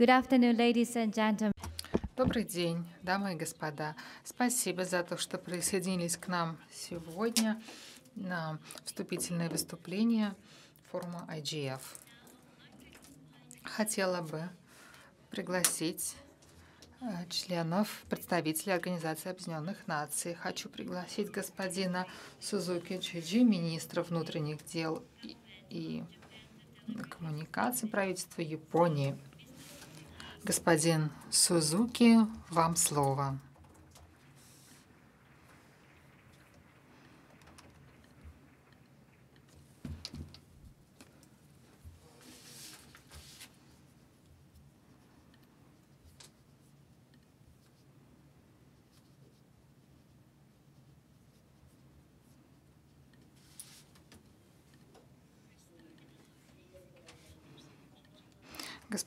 Good afternoon, ladies and gentlemen. Добрый день, дамы и господа. Спасибо за то, что присоединились к нам сегодня на вступительное выступление форума IGF. Хотела бы пригласить э, членов, представителей Организации Объединенных Наций. Хочу пригласить господина Сузуки Чуджи, министра внутренних дел и, и коммуникаций правительства Японии – Господин Сузуки, вам слово.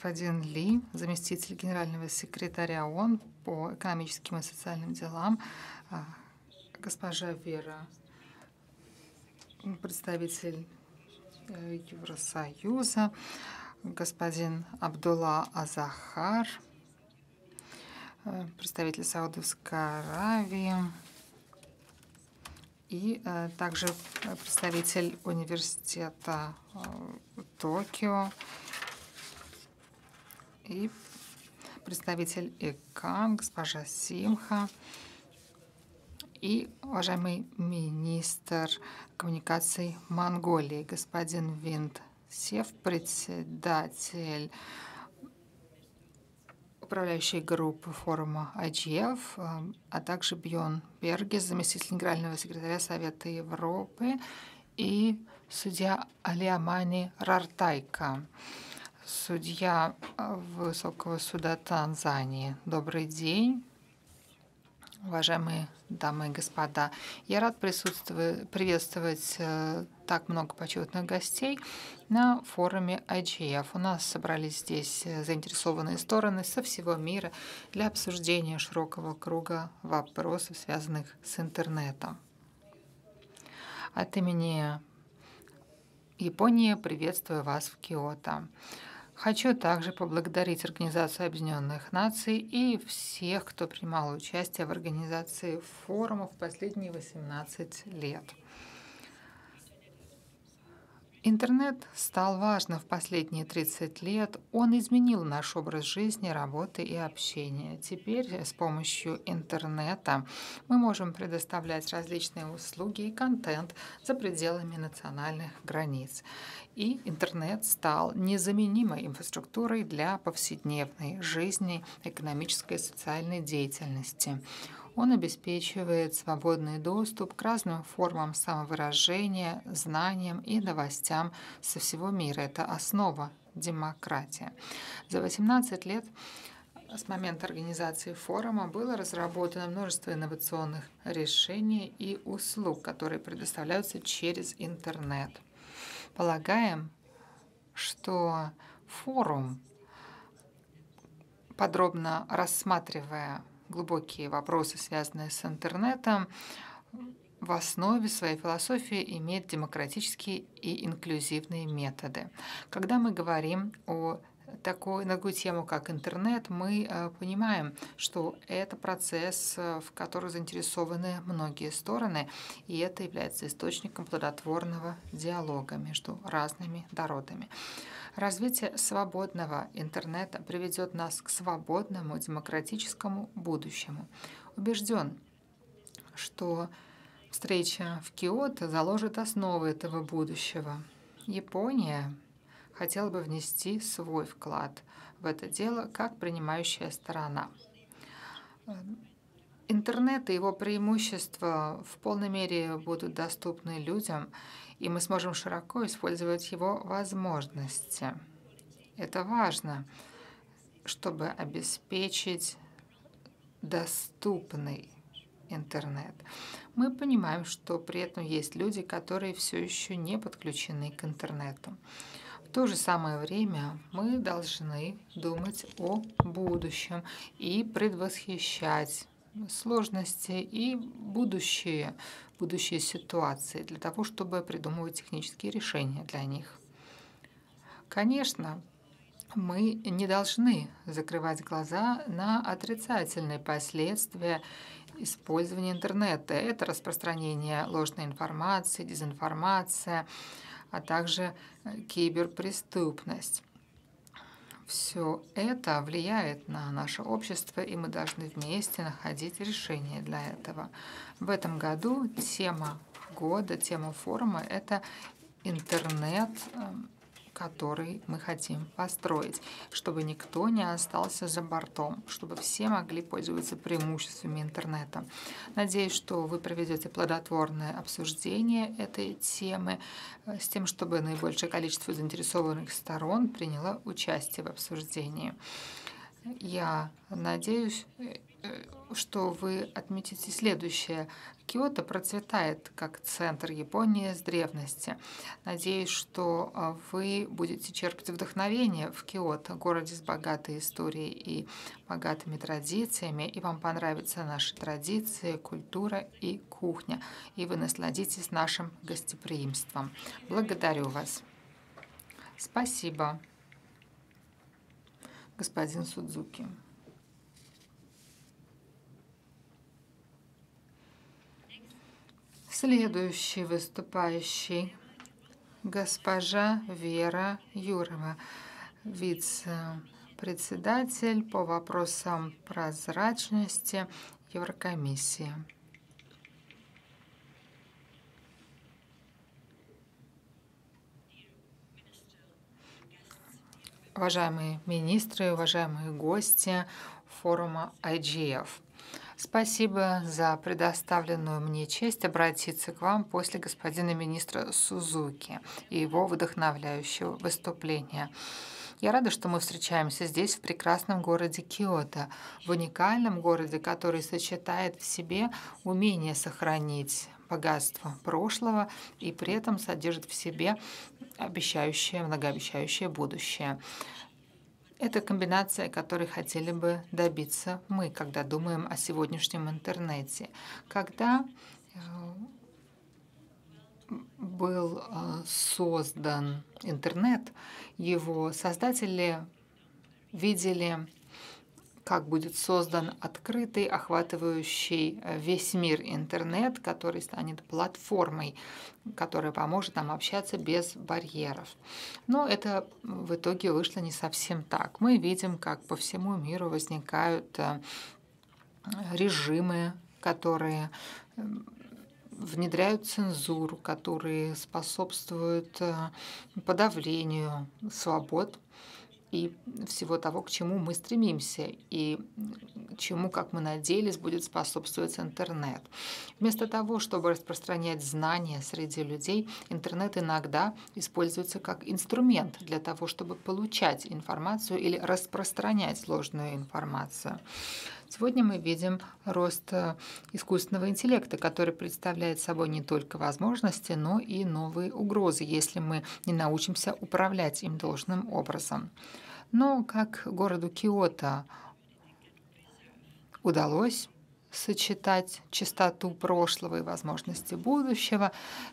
господин Ли, заместитель генерального секретаря ООН по экономическим и социальным делам, а, госпожа Вера, представитель э, Евросоюза, господин Абдулла Азахар, э, представитель Саудовской Аравии и э, также представитель университета Токио, и представитель ИКА, госпожа Симха, и уважаемый министр коммуникаций Монголии, господин Винт Сев, председатель управляющей группы форума IGF, а также Бьон Бергес, заместитель генерального секретаря Совета Европы и судья Алиамани Рартайка. Рартайка Судья э, Высокого суда Танзании. Добрый день, уважаемые дамы и господа. Я рад присутствовать, приветствовать э, так много почетных гостей на форуме IGF. У нас собрались здесь э, заинтересованные стороны со всего мира для обсуждения широкого круга вопросов, связанных с интернетом. От имени Японии приветствую вас в Киото. Хочу также поблагодарить Организацию Объединенных Наций и всех, кто принимал участие в организации форумов последние 18 лет. Интернет стал важным в последние 30 лет. Он изменил наш образ жизни, работы и общения. Теперь э, с помощью интернета мы можем предоставлять различные услуги и контент за пределами национальных границ. И интернет стал незаменимой инфраструктурой для повседневной жизни, экономической и социальной деятельности. Он обеспечивает свободный доступ к разным формам самовыражения, знаниям и новостям со всего мира. Это основа демократии. За 18 лет с момента организации форума было разработано множество инновационных решений и услуг, которые предоставляются через интернет. Полагаем, что форум, подробно рассматривая глубокие вопросы, связанные с интернетом, в основе своей философии имеет демократические и инклюзивные методы. Когда мы говорим о такой, на такую тему, как интернет, мы э, понимаем, что это процесс, э, в который заинтересованы многие стороны, и это является источником плодотворного диалога между разными народами. Развитие свободного интернета приведет нас к свободному демократическому будущему. Убежден, что встреча в Киото заложит основы этого будущего. Япония хотела бы внести свой вклад в это дело как принимающая сторона. Интернет и его преимущества в полной мере будут доступны людям, и мы сможем широко использовать его возможности. Это важно, чтобы обеспечить доступный интернет. Мы понимаем, что при этом есть люди, которые все еще не подключены к интернету. В то же самое время мы должны думать о будущем и предвосхищать сложности и будущие, будущие ситуации для того, чтобы придумывать технические решения для них. Конечно, мы не должны закрывать глаза на отрицательные последствия использования интернета. Это распространение ложной информации, дезинформация, а также э, киберпреступность. Все это влияет на наше общество, и мы должны вместе находить решение для этого. В этом году тема года, тема форума – это интернет эм, который мы хотим построить, чтобы никто не остался за бортом, чтобы все могли пользоваться преимуществами интернета. Надеюсь, что вы проведете плодотворное обсуждение этой темы э, с тем, чтобы наибольшее количество заинтересованных сторон приняло участие в обсуждении. Я надеюсь, э, Э, что вы отметите следующее. Киото процветает как центр Японии с древности. Надеюсь, что э, вы будете черпать вдохновение в Киото, городе с богатой историей и богатыми традициями, и вам понравятся наши традиции, культура и кухня, и вы насладитесь нашим гостеприимством. Благодарю вас. Спасибо, господин Судзуки. Следующий выступающий госпожа Вера Юрова, вице-председатель по вопросам прозрачности Еврокомиссии. Уважаемые министры, уважаемые гости форума IGF – Спасибо за предоставленную мне честь обратиться к вам после господина министра Сузуки и его вдохновляющего выступления. Я рада, что мы встречаемся здесь, в прекрасном городе Киото, в уникальном городе, который сочетает в себе умение сохранить богатство прошлого и при этом содержит в себе обещающее, многообещающее будущее. Это комбинация, которой хотели бы добиться мы, когда думаем о сегодняшнем интернете. Когда э, был э, создан интернет, его создатели видели как будет создан открытый, охватывающий э, весь мир интернет, который станет платформой, которая поможет нам общаться без барьеров. Но это в итоге вышло не совсем так. Мы видим, как по всему миру возникают э, режимы, которые э, внедряют цензуру, которые способствуют подавлению свобод и всего того, к чему мы стремимся, и чему, как мы надеялись, будет способствовать интернет. Вместо того, чтобы распространять знания среди людей, интернет иногда используется как инструмент для того, чтобы получать информацию или распространять сложную информацию. Сегодня мы видим рост э, искусственного интеллекта, который представляет собой не только возможности, но и новые угрозы, если мы не научимся управлять им должным образом. Но как городу Киото удалось сочетать чистоту прошлого и возможности будущего,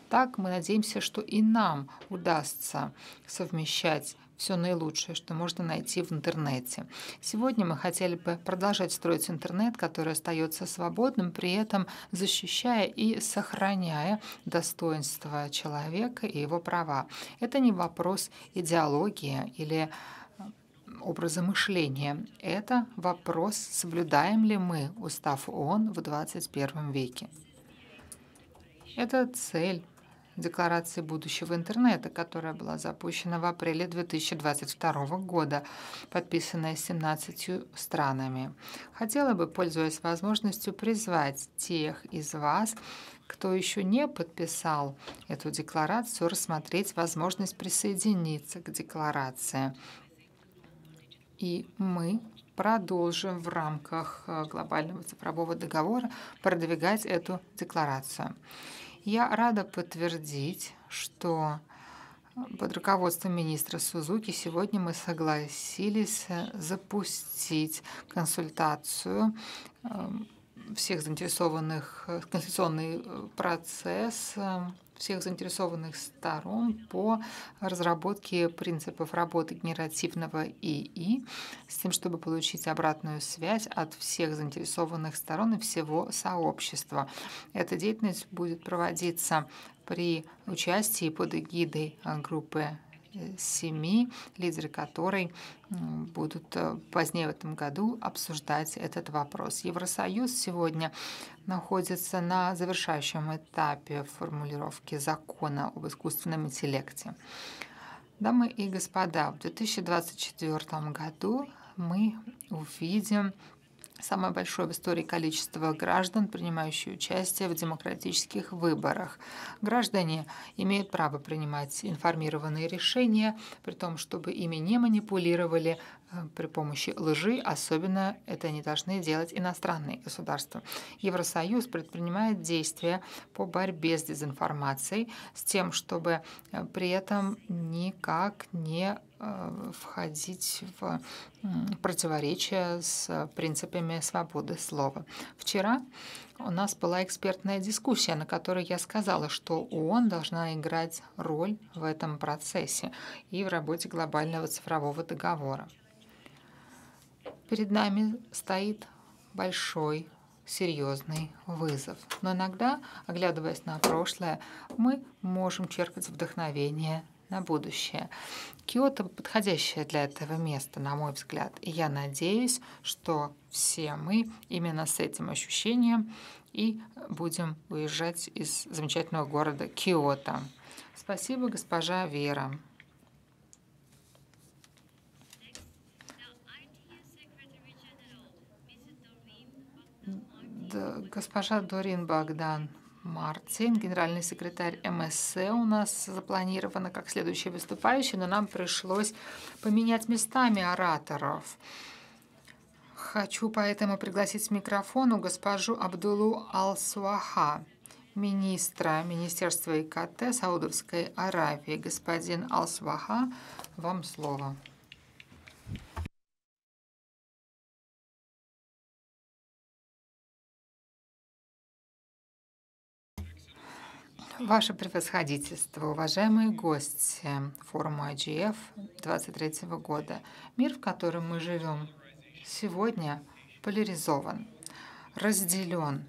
так мы надеемся, что и нам удастся совмещать все наилучшее, что можно найти в интернете. Сегодня мы хотели бы продолжать строить интернет, который остается свободным, при этом защищая и сохраняя достоинство человека и его права. Это не вопрос идеологии или идеологии образа мышления. Это вопрос, соблюдаем ли мы устав ООН в 21 веке. Это цель Декларации будущего интернета, которая была запущена в апреле 2022 года, подписанная 17 странами. Хотела бы, пользуясь возможностью, призвать тех из вас, кто еще не подписал эту декларацию, рассмотреть возможность присоединиться к декларации и мы продолжим в рамках э, глобального цифрового договора продвигать эту декларацию. Я рада подтвердить, что э, под руководством министра Сузуки сегодня мы согласились э, запустить консультацию всех заинтересованных, консультационный процесс всех заинтересованных сторон по разработке принципов работы генеративного ИИ с тем, чтобы получить обратную связь от всех заинтересованных сторон и всего сообщества. Эта деятельность будет проводиться при участии под эгидой группы семьи, лидеры которой будут э, позднее в этом году обсуждать этот вопрос. Евросоюз сегодня находится на завершающем этапе формулировки закона об искусственном интеллекте. Дамы и господа, в 2024 году мы увидим самое большое в истории количество граждан, принимающих участие в демократических выборах. Граждане имеют право принимать информированные решения, при том, чтобы ими не манипулировали э, при помощи лжи, особенно это не должны делать иностранные государства. Евросоюз предпринимает действия по борьбе с дезинформацией с тем, чтобы э, при этом никак не Э, входить в противоречие с принципами свободы слова. Вчера у нас была экспертная дискуссия, на которой я сказала, что ООН должна играть роль в этом процессе и в работе глобального цифрового договора. Перед нами стоит большой серьезный вызов. Но иногда, оглядываясь на прошлое, мы можем черпать вдохновение на будущее. Киото подходящее для этого места, на мой взгляд. И я надеюсь, что все мы именно с этим ощущением и будем уезжать из замечательного города Киото. Спасибо, госпожа Вера. Да, госпожа Дорин Богдан. Мартин, генеральный секретарь МСС у нас запланировано как следующий выступающий, но нам пришлось поменять местами ораторов. Хочу поэтому пригласить с микрофону госпожу Абдулу Алсуаха, министра Министерства ИКТ Саудовской Аравии. Господин Алсуаха, вам слово. Ваше превосходительство, уважаемые гости форума IGF 2023 года. Мир, в котором мы живем сегодня, поляризован, разделен,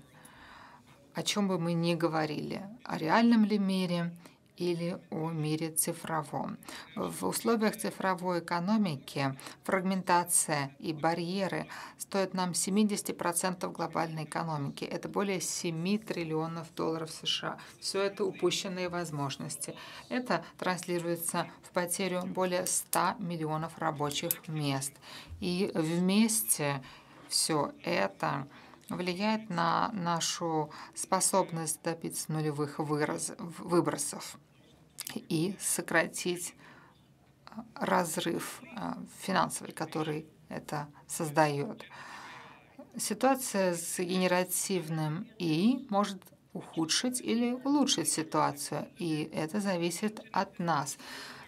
о чем бы мы ни говорили, о реальном ли мире или о мире цифровом. В условиях цифровой экономики фрагментация и барьеры стоят нам 70% глобальной экономики. Это более 7 триллионов долларов США. Все это упущенные возможности. Это транслируется в потерю более 100 миллионов рабочих мест. И вместе все это влияет на нашу способность добиться нулевых выбросов и сократить э, разрыв э, финансовый, который это создает. Ситуация с генеративным «и» может ухудшить или улучшить ситуацию, и это зависит от нас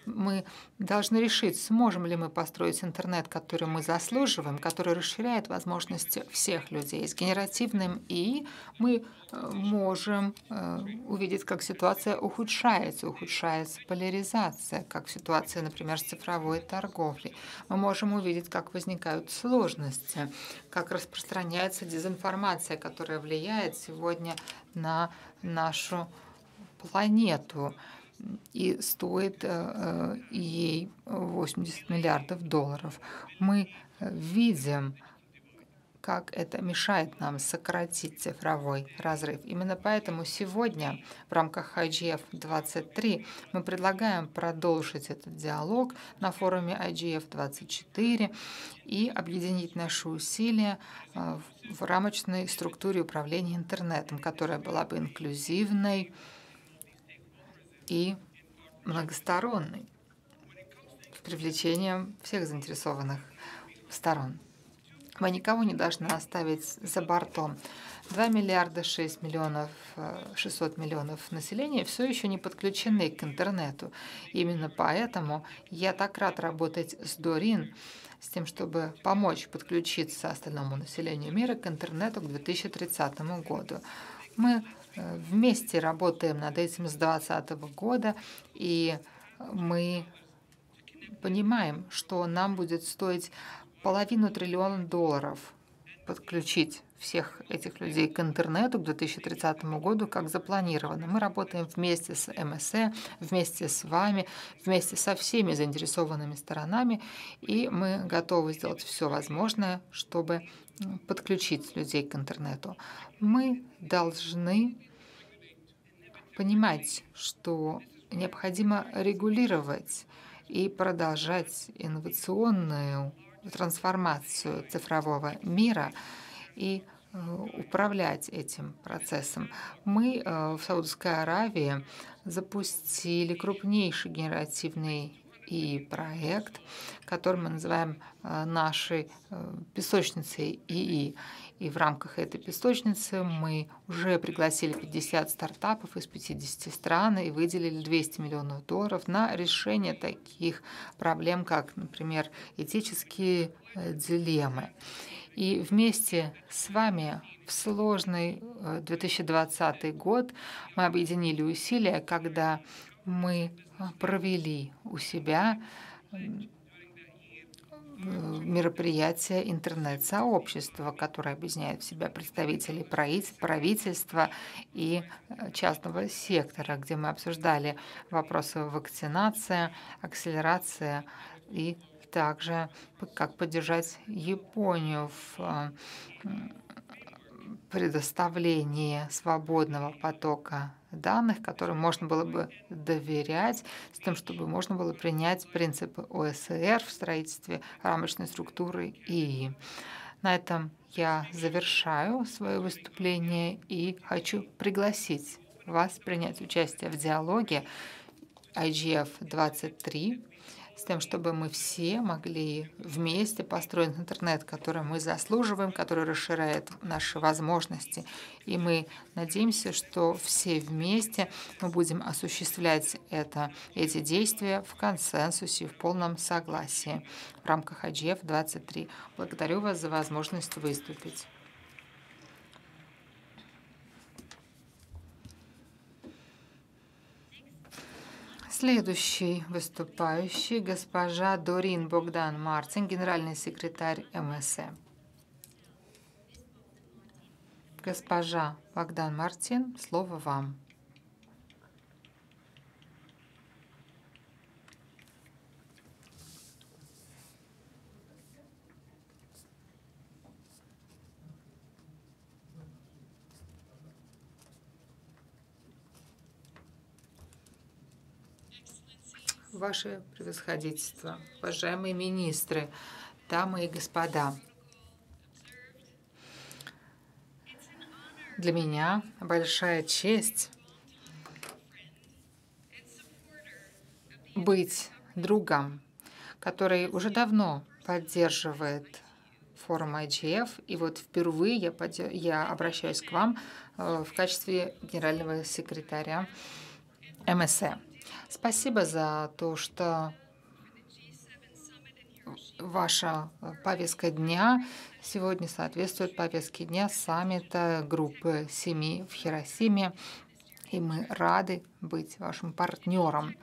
мы должны решить, сможем ли мы построить интернет, который мы заслуживаем, который расширяет возможности всех людей. С генеративным «и» мы э, можем э, увидеть, как ситуация ухудшается, ухудшается поляризация, как ситуация, например, с цифровой торговлей. Мы можем увидеть, как возникают сложности, как распространяется дезинформация, которая влияет сегодня на нашу планету и стоит э, э, ей 80 миллиардов долларов. Мы э, видим, как это мешает нам сократить цифровой разрыв. Именно поэтому сегодня в рамках IGF-23 мы предлагаем продолжить этот диалог на форуме IGF-24 и объединить наши усилия в рамочной структуре управления интернетом, которая была бы инклюзивной, и многосторонный в привлечении всех заинтересованных сторон. Мы никого не должны оставить за бортом. 2 миллиарда 6 миллионов, 600 э, миллионов населения все еще не подключены к интернету. Именно поэтому я так рад работать с Дорин, с тем, чтобы помочь подключиться остальному населению мира к интернету к 2030 году. Мы вместе работаем над этим с 2020 года, и мы понимаем, что нам будет стоить половину триллиона долларов подключить всех этих людей к интернету к 2030 году, как запланировано. Мы работаем вместе с МСЭ, вместе с вами, вместе со всеми заинтересованными сторонами, и мы готовы сделать все возможное, чтобы подключить людей к интернету. Мы должны понимать, что необходимо регулировать и продолжать инновационную трансформацию цифрового мира и Э, управлять этим процессом. Мы э, в Саудовской Аравии запустили крупнейший генеративный и проект, который мы называем э, нашей песочницей ИИ. И в рамках этой песочницы мы уже пригласили 50 стартапов из 50 стран и выделили 200 миллионов долларов на решение таких проблем, как, например, этические дилеммы. И вместе с вами в сложный 2020 э, год мы объединили усилия, когда мы э, провели у себя э, мероприятие интернет-сообщества, которое объединяет в себя представителей правительства и частного сектора, где мы обсуждали вопросы вакцинации, акселерации и также как поддержать Японию в а, предоставлении свободного потока данных, которым можно было бы доверять, с тем, чтобы можно было принять принципы ОСР в строительстве рамочной структуры ИИ. На этом я завершаю свое выступление и хочу пригласить вас принять участие в диалоге IGF-23 с тем, чтобы мы все могли вместе построить интернет, который мы заслуживаем, который расширяет наши возможности. И мы надеемся, что все вместе мы будем осуществлять это, эти действия в консенсусе, в полном согласии в рамках АДФ-23. Благодарю вас за возможность выступить. Следующий выступающий госпожа Дорин Богдан Марцин, генеральный секретарь МСМ. Госпожа Богдан Мартин, слово вам. ваше превосходительство, уважаемые министры, дамы и господа. Для меня большая честь быть другом, который уже давно поддерживает форум IGF. И вот впервые я, под... я обращаюсь к вам э, в качестве генерального секретаря МСЭ. Спасибо за то, что ваша повестка дня сегодня соответствует повестке дня саммита группы семи в Хиросиме. И мы рады быть вашим партнером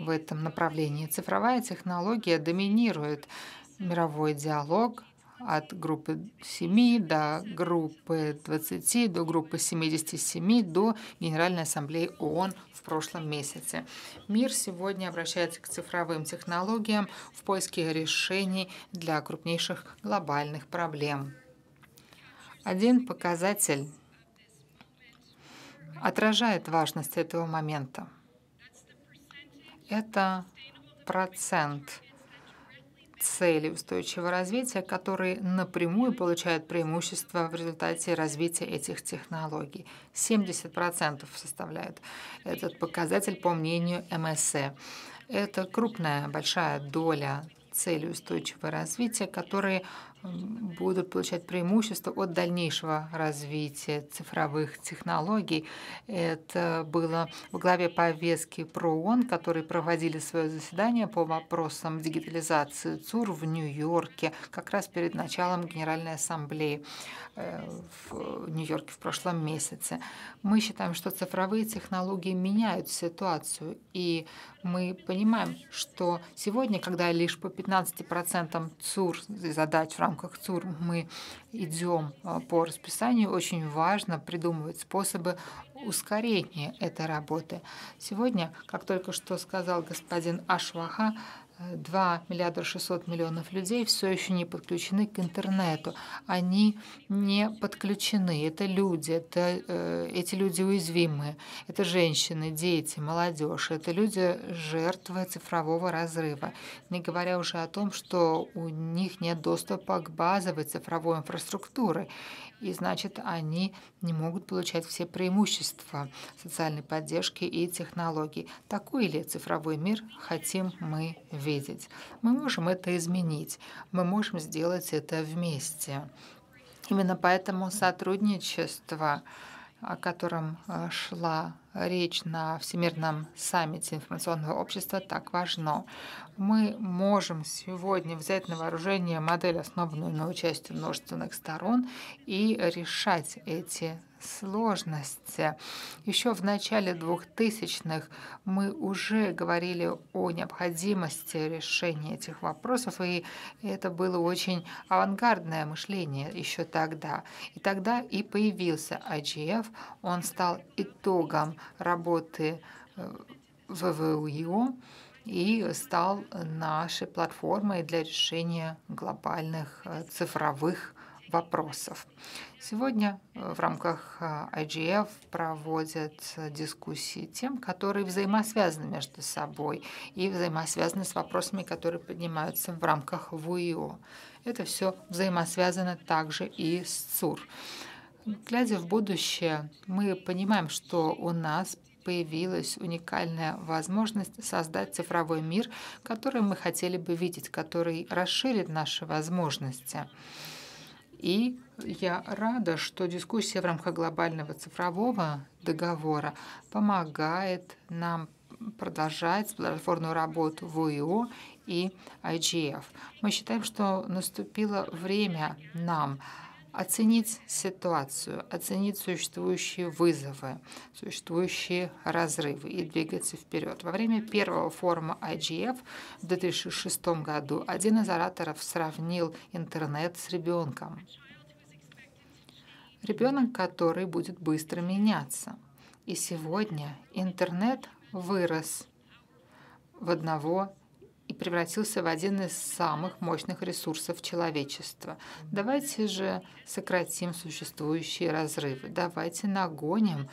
в этом направлении. Цифровая технология доминирует мировой диалог от группы 7 до группы 20, до группы 77, до Генеральной Ассамблеи ООН в прошлом месяце. Мир сегодня обращается к цифровым технологиям в поиске решений для крупнейших глобальных проблем. Один показатель отражает важность этого момента. Это процент цели устойчивого развития, которые напрямую получают преимущество в результате развития этих технологий. 70% составляет этот показатель по мнению МСЭ. Это крупная, большая доля целей устойчивого развития, которые будут получать преимущество от дальнейшего развития цифровых технологий. Это было в главе повестки про ООН, которые проводили свое заседание по вопросам дигитализации ЦУР в Нью-Йорке, как раз перед началом Генеральной Ассамблеи э, в Нью-Йорке в прошлом месяце. Мы считаем, что цифровые технологии меняют ситуацию, и мы понимаем, что сегодня, когда лишь по 15% ЦУР задач в рамках рамках ЦУР мы идем а, по расписанию, очень важно придумывать способы ускорения этой работы. Сегодня, как только что сказал господин Ашваха, 2 миллиарда 600 миллионов людей все еще не подключены к интернету. Они не подключены. Это люди, это, э, эти люди уязвимые. Это женщины, дети, молодежь. Это люди жертвы цифрового разрыва. Не говоря уже о том, что у них нет доступа к базовой цифровой инфраструктуре и значит, они не могут получать все преимущества социальной поддержки и технологий. Такой ли цифровой мир хотим мы видеть? Мы можем это изменить, мы можем сделать это вместе. Именно поэтому сотрудничество о котором э, шла речь на Всемирном саммите информационного общества, так важно мы можем сегодня взять на вооружение модель, основанную на участии множественных сторон, и решать эти сложности. Еще в начале 2000-х мы уже говорили о необходимости решения этих вопросов, и это было очень авангардное мышление еще тогда. И тогда и появился АГФ он стал итогом работы э, ВВУИО, и стал нашей платформой для решения глобальных э, цифровых вопросов. Сегодня э, в рамках э, IGF проводят дискуссии тем, которые взаимосвязаны между собой и взаимосвязаны с вопросами, которые поднимаются в рамках ВУИО. Это все взаимосвязано также и с ЦУР. Глядя в будущее, мы понимаем, что у нас появилась уникальная возможность создать цифровой мир, который мы хотели бы видеть, который расширит наши возможности. И я рада, что дискуссия в рамках глобального цифрового договора помогает нам продолжать плодотворную работу в ОИО и IGF. Мы считаем, что наступило время нам оценить ситуацию, оценить существующие вызовы, существующие разрывы и двигаться вперед. Во время первого форума IGF в 2006 году один из ораторов сравнил интернет с ребенком. Ребенок, который будет быстро меняться. И сегодня интернет вырос в одного и превратился в один из самых мощных ресурсов человечества. Давайте же сократим существующие разрывы. Давайте нагоним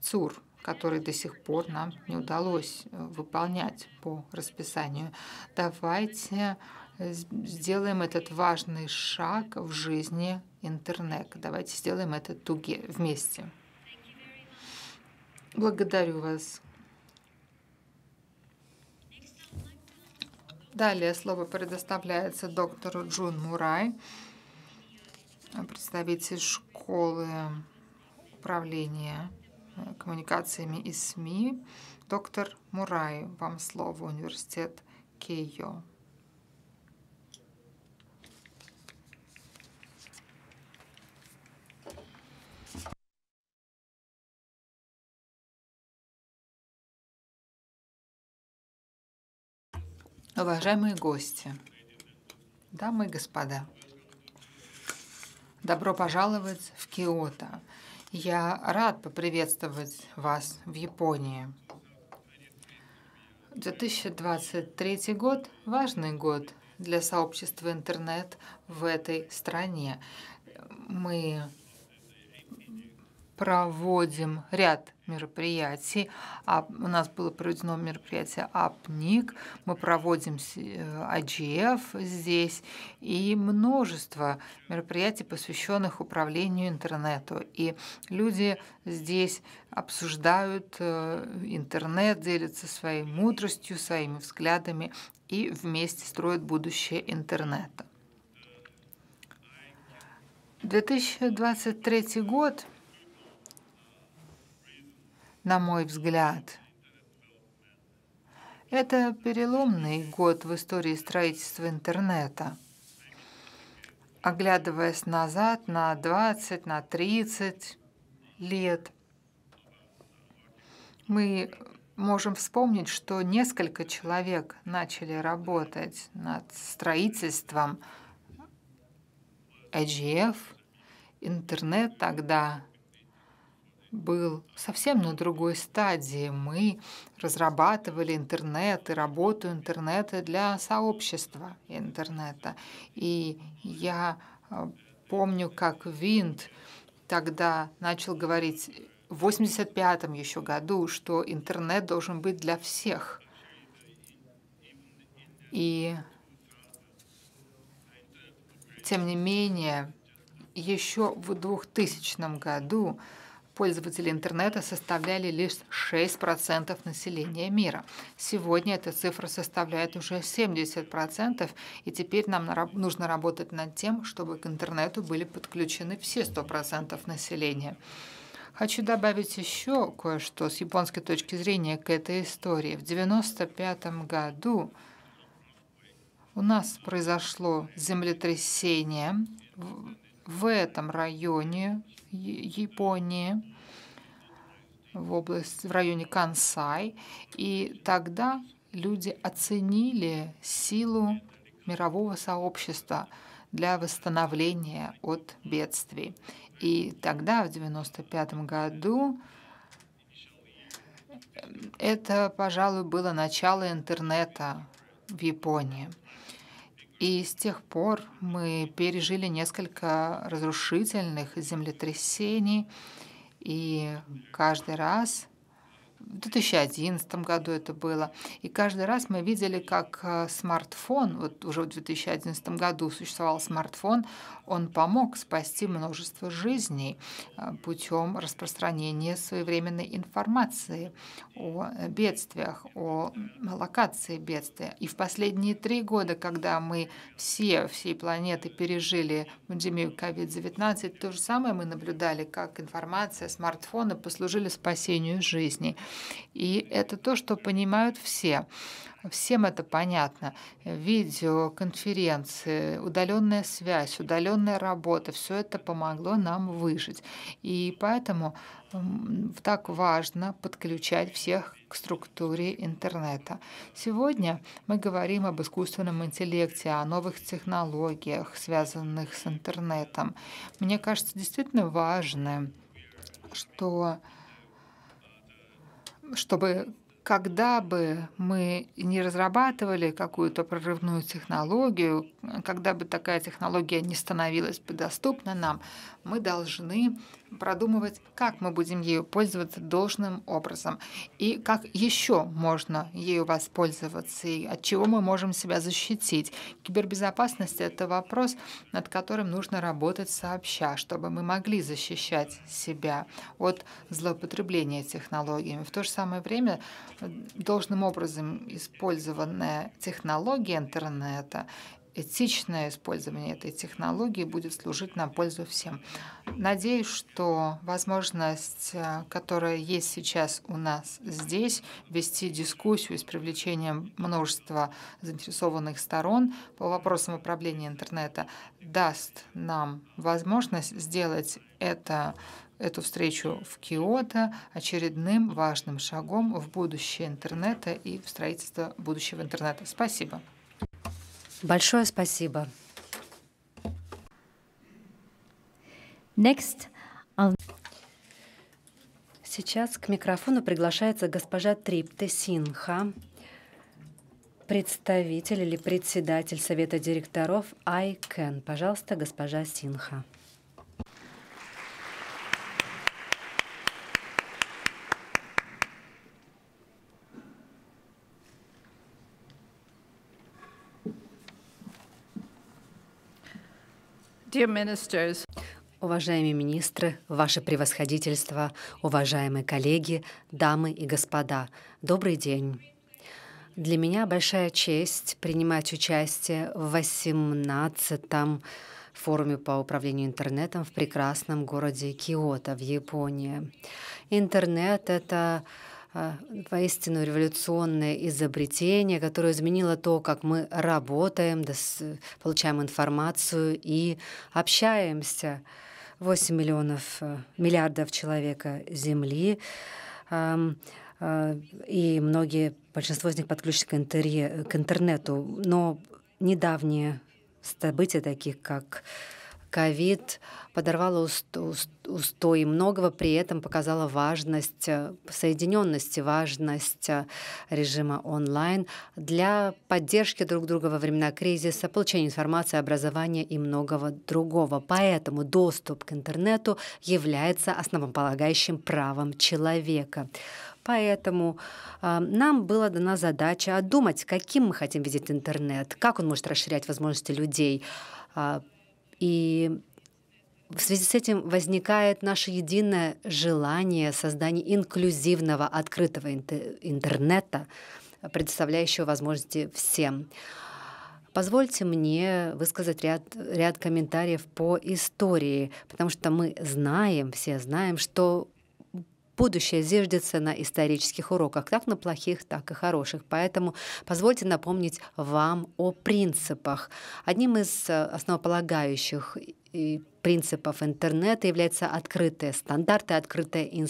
ЦУР, который до сих пор нам не удалось э, выполнять по расписанию. Давайте э, сделаем этот важный шаг в жизни интернет. Давайте сделаем это туге вместе. Благодарю вас. Далее слово предоставляется доктору Джун Мурай, представитель школы управления э, коммуникациями и СМИ. Доктор Мурай, вам слово, университет Кейо. Уважаемые гости, дамы и господа, добро пожаловать в Киото. Я рад поприветствовать вас в Японии. 2023 год – важный год для сообщества интернет в этой стране. Мы проводим ряд мероприятий. А, у нас было проведено мероприятие АПНИК, мы проводим э, АДФ здесь и множество мероприятий, посвященных управлению интернету. И люди здесь обсуждают э, интернет, делятся своей мудростью, своими взглядами и вместе строят будущее интернета. 2023 год – на мой взгляд. Это переломный год в истории строительства интернета. Оглядываясь назад на 20, на 30 лет, мы можем вспомнить, что несколько человек начали работать над строительством IGF. Интернет тогда был совсем на другой стадии. Мы разрабатывали интернет и работу интернета для сообщества интернета. И я э, помню, как Винт тогда начал говорить в 85-м еще году, что интернет должен быть для всех. И тем не менее, еще в 2000 году пользователей интернета составляли лишь 6% населения мира. Сегодня эта цифра составляет уже 70%, и теперь нам нужно работать над тем, чтобы к интернету были подключены все 100% населения. Хочу добавить еще кое-что с японской точки зрения к этой истории. В 1995 году у нас произошло землетрясение в этом районе Японии, в, области, в районе Кансай. И тогда люди оценили силу мирового сообщества для восстановления от бедствий. И тогда, в 1995 году, э, это, пожалуй, было начало интернета в Японии. И с тех пор мы пережили несколько разрушительных землетрясений, и каждый раз в 2011 году это было. И каждый раз мы видели, как э, смартфон, вот уже в 2011 году существовал смартфон, он помог спасти множество жизней э, путем распространения своевременной информации о бедствиях, о локации бедствия. И в последние три года, когда мы все, всей планеты пережили пандемию COVID-19, то же самое мы наблюдали, как информация, смартфоны послужили спасению жизней. И это то, что понимают все. Всем это понятно. Видео, конференции, удаленная связь, удаленная работа, все это помогло нам выжить. И поэтому так важно подключать всех к структуре интернета. Сегодня мы говорим об искусственном интеллекте, о новых технологиях, связанных с интернетом. Мне кажется действительно важным, что чтобы когда бы мы не разрабатывали какую-то прорывную технологию, когда бы такая технология не становилась бы доступна нам, мы должны продумывать, как мы будем ею пользоваться должным образом и как еще можно ею воспользоваться и от чего мы можем себя защитить. Кибербезопасность – это вопрос, над которым нужно работать сообща, чтобы мы могли защищать себя от злоупотребления технологиями. В то же самое время э, должным образом использованная технология интернета этичное использование этой технологии будет служить на пользу всем. Надеюсь, что возможность, э, которая есть сейчас у нас здесь, вести дискуссию с привлечением множества заинтересованных сторон по вопросам управления интернета, даст нам возможность сделать это эту встречу в Киото очередным важным шагом в будущее интернета и в строительство будущего интернета. Спасибо. Большое спасибо. Next, I'll... Сейчас к микрофону приглашается госпожа Трипте Синха, представитель или председатель Совета директоров ICANN. Пожалуйста, госпожа Синха. Уважаемые министры, ваше превосходительство, уважаемые коллеги, дамы и господа, добрый день. Для меня большая честь принимать участие в 18-м форуме по управлению интернетом в прекрасном городе Киото в Японии. Интернет — это а, воистину революционное изобретение, которое изменило то, как мы работаем, получаем информацию и общаемся. 8 миллионов, э, миллиардов человека Земли, а, и многие, большинство из них подключены к, к интернету. Но недавние события, таких как ковид, подорвала усто, уст, устой многого, при этом показала важность э, соединенности, важность э, режима онлайн для поддержки друг друга во времена кризиса, получения информации, образования и многого другого. Поэтому доступ к интернету является основополагающим правом человека. Поэтому э, нам была дана задача отдумать, каким мы хотим видеть интернет, как он может расширять возможности людей. Э, и в связи с этим возникает наше единое желание создания инклюзивного, открытого интернета, предоставляющего возможности всем. Позвольте мне высказать ряд, ряд комментариев по истории, потому что мы знаем, все знаем, что будущее зиждется на исторических уроках, как на плохих, так и хороших. Поэтому позвольте напомнить вам о принципах. Одним из э, основополагающих и принципов интернета являются открытые стандарты, открытая э,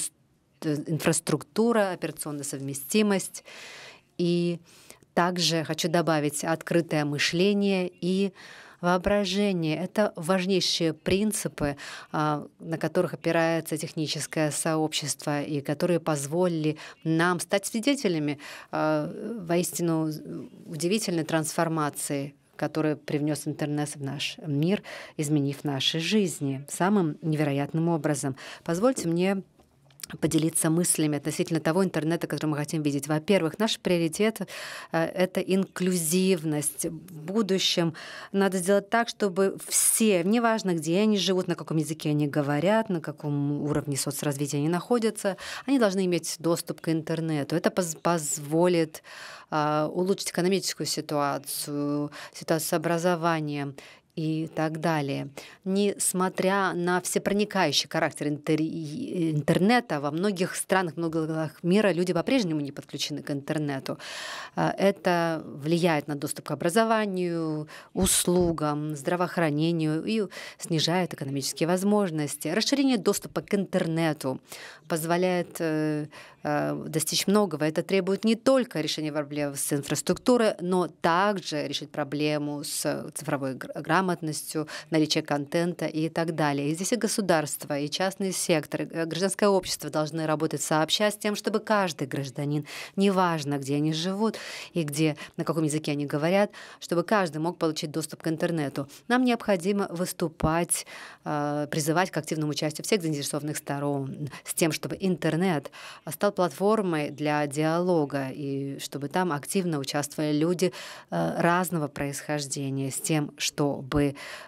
инфраструктура, операционная совместимость. И также хочу добавить открытое мышление и воображение. Это важнейшие принципы, а, на которых опирается техническое сообщество и которые позволили нам стать свидетелями а, воистину удивительной трансформации который привнес интернет в наш мир, изменив наши жизни самым невероятным образом. Позвольте мне поделиться мыслями относительно того интернета, который мы хотим видеть. Во-первых, наш приоритет э, — это инклюзивность. В будущем надо сделать так, чтобы все, неважно, где они живут, на каком языке они говорят, на каком уровне соцразвития они находятся, они должны иметь доступ к интернету. Это позволит э, улучшить экономическую ситуацию, ситуацию с образованием, и так далее. Несмотря на всепроникающий характер интер... интернета, во многих странах, много углах мира люди по-прежнему не подключены к интернету. А, это влияет на доступ к образованию, услугам, здравоохранению и снижает экономические возможности. Расширение доступа к интернету позволяет э, Э, достичь многого. Это требует не только решения проблем с инфраструктурой, но также решить проблему с э, цифровой грамотностью, наличие контента и так далее. И здесь и государство, и частный сектор, и э, гражданское общество должны работать сообща с тем, чтобы каждый гражданин, неважно, где они живут и где, на каком языке они говорят, чтобы каждый мог получить доступ к интернету. Нам необходимо выступать, призывать к активному участию всех заинтересованных сторон с тем, чтобы интернет стал стал платформой для диалога, и чтобы там активно участвовали люди э, разного происхождения, с тем, чтобы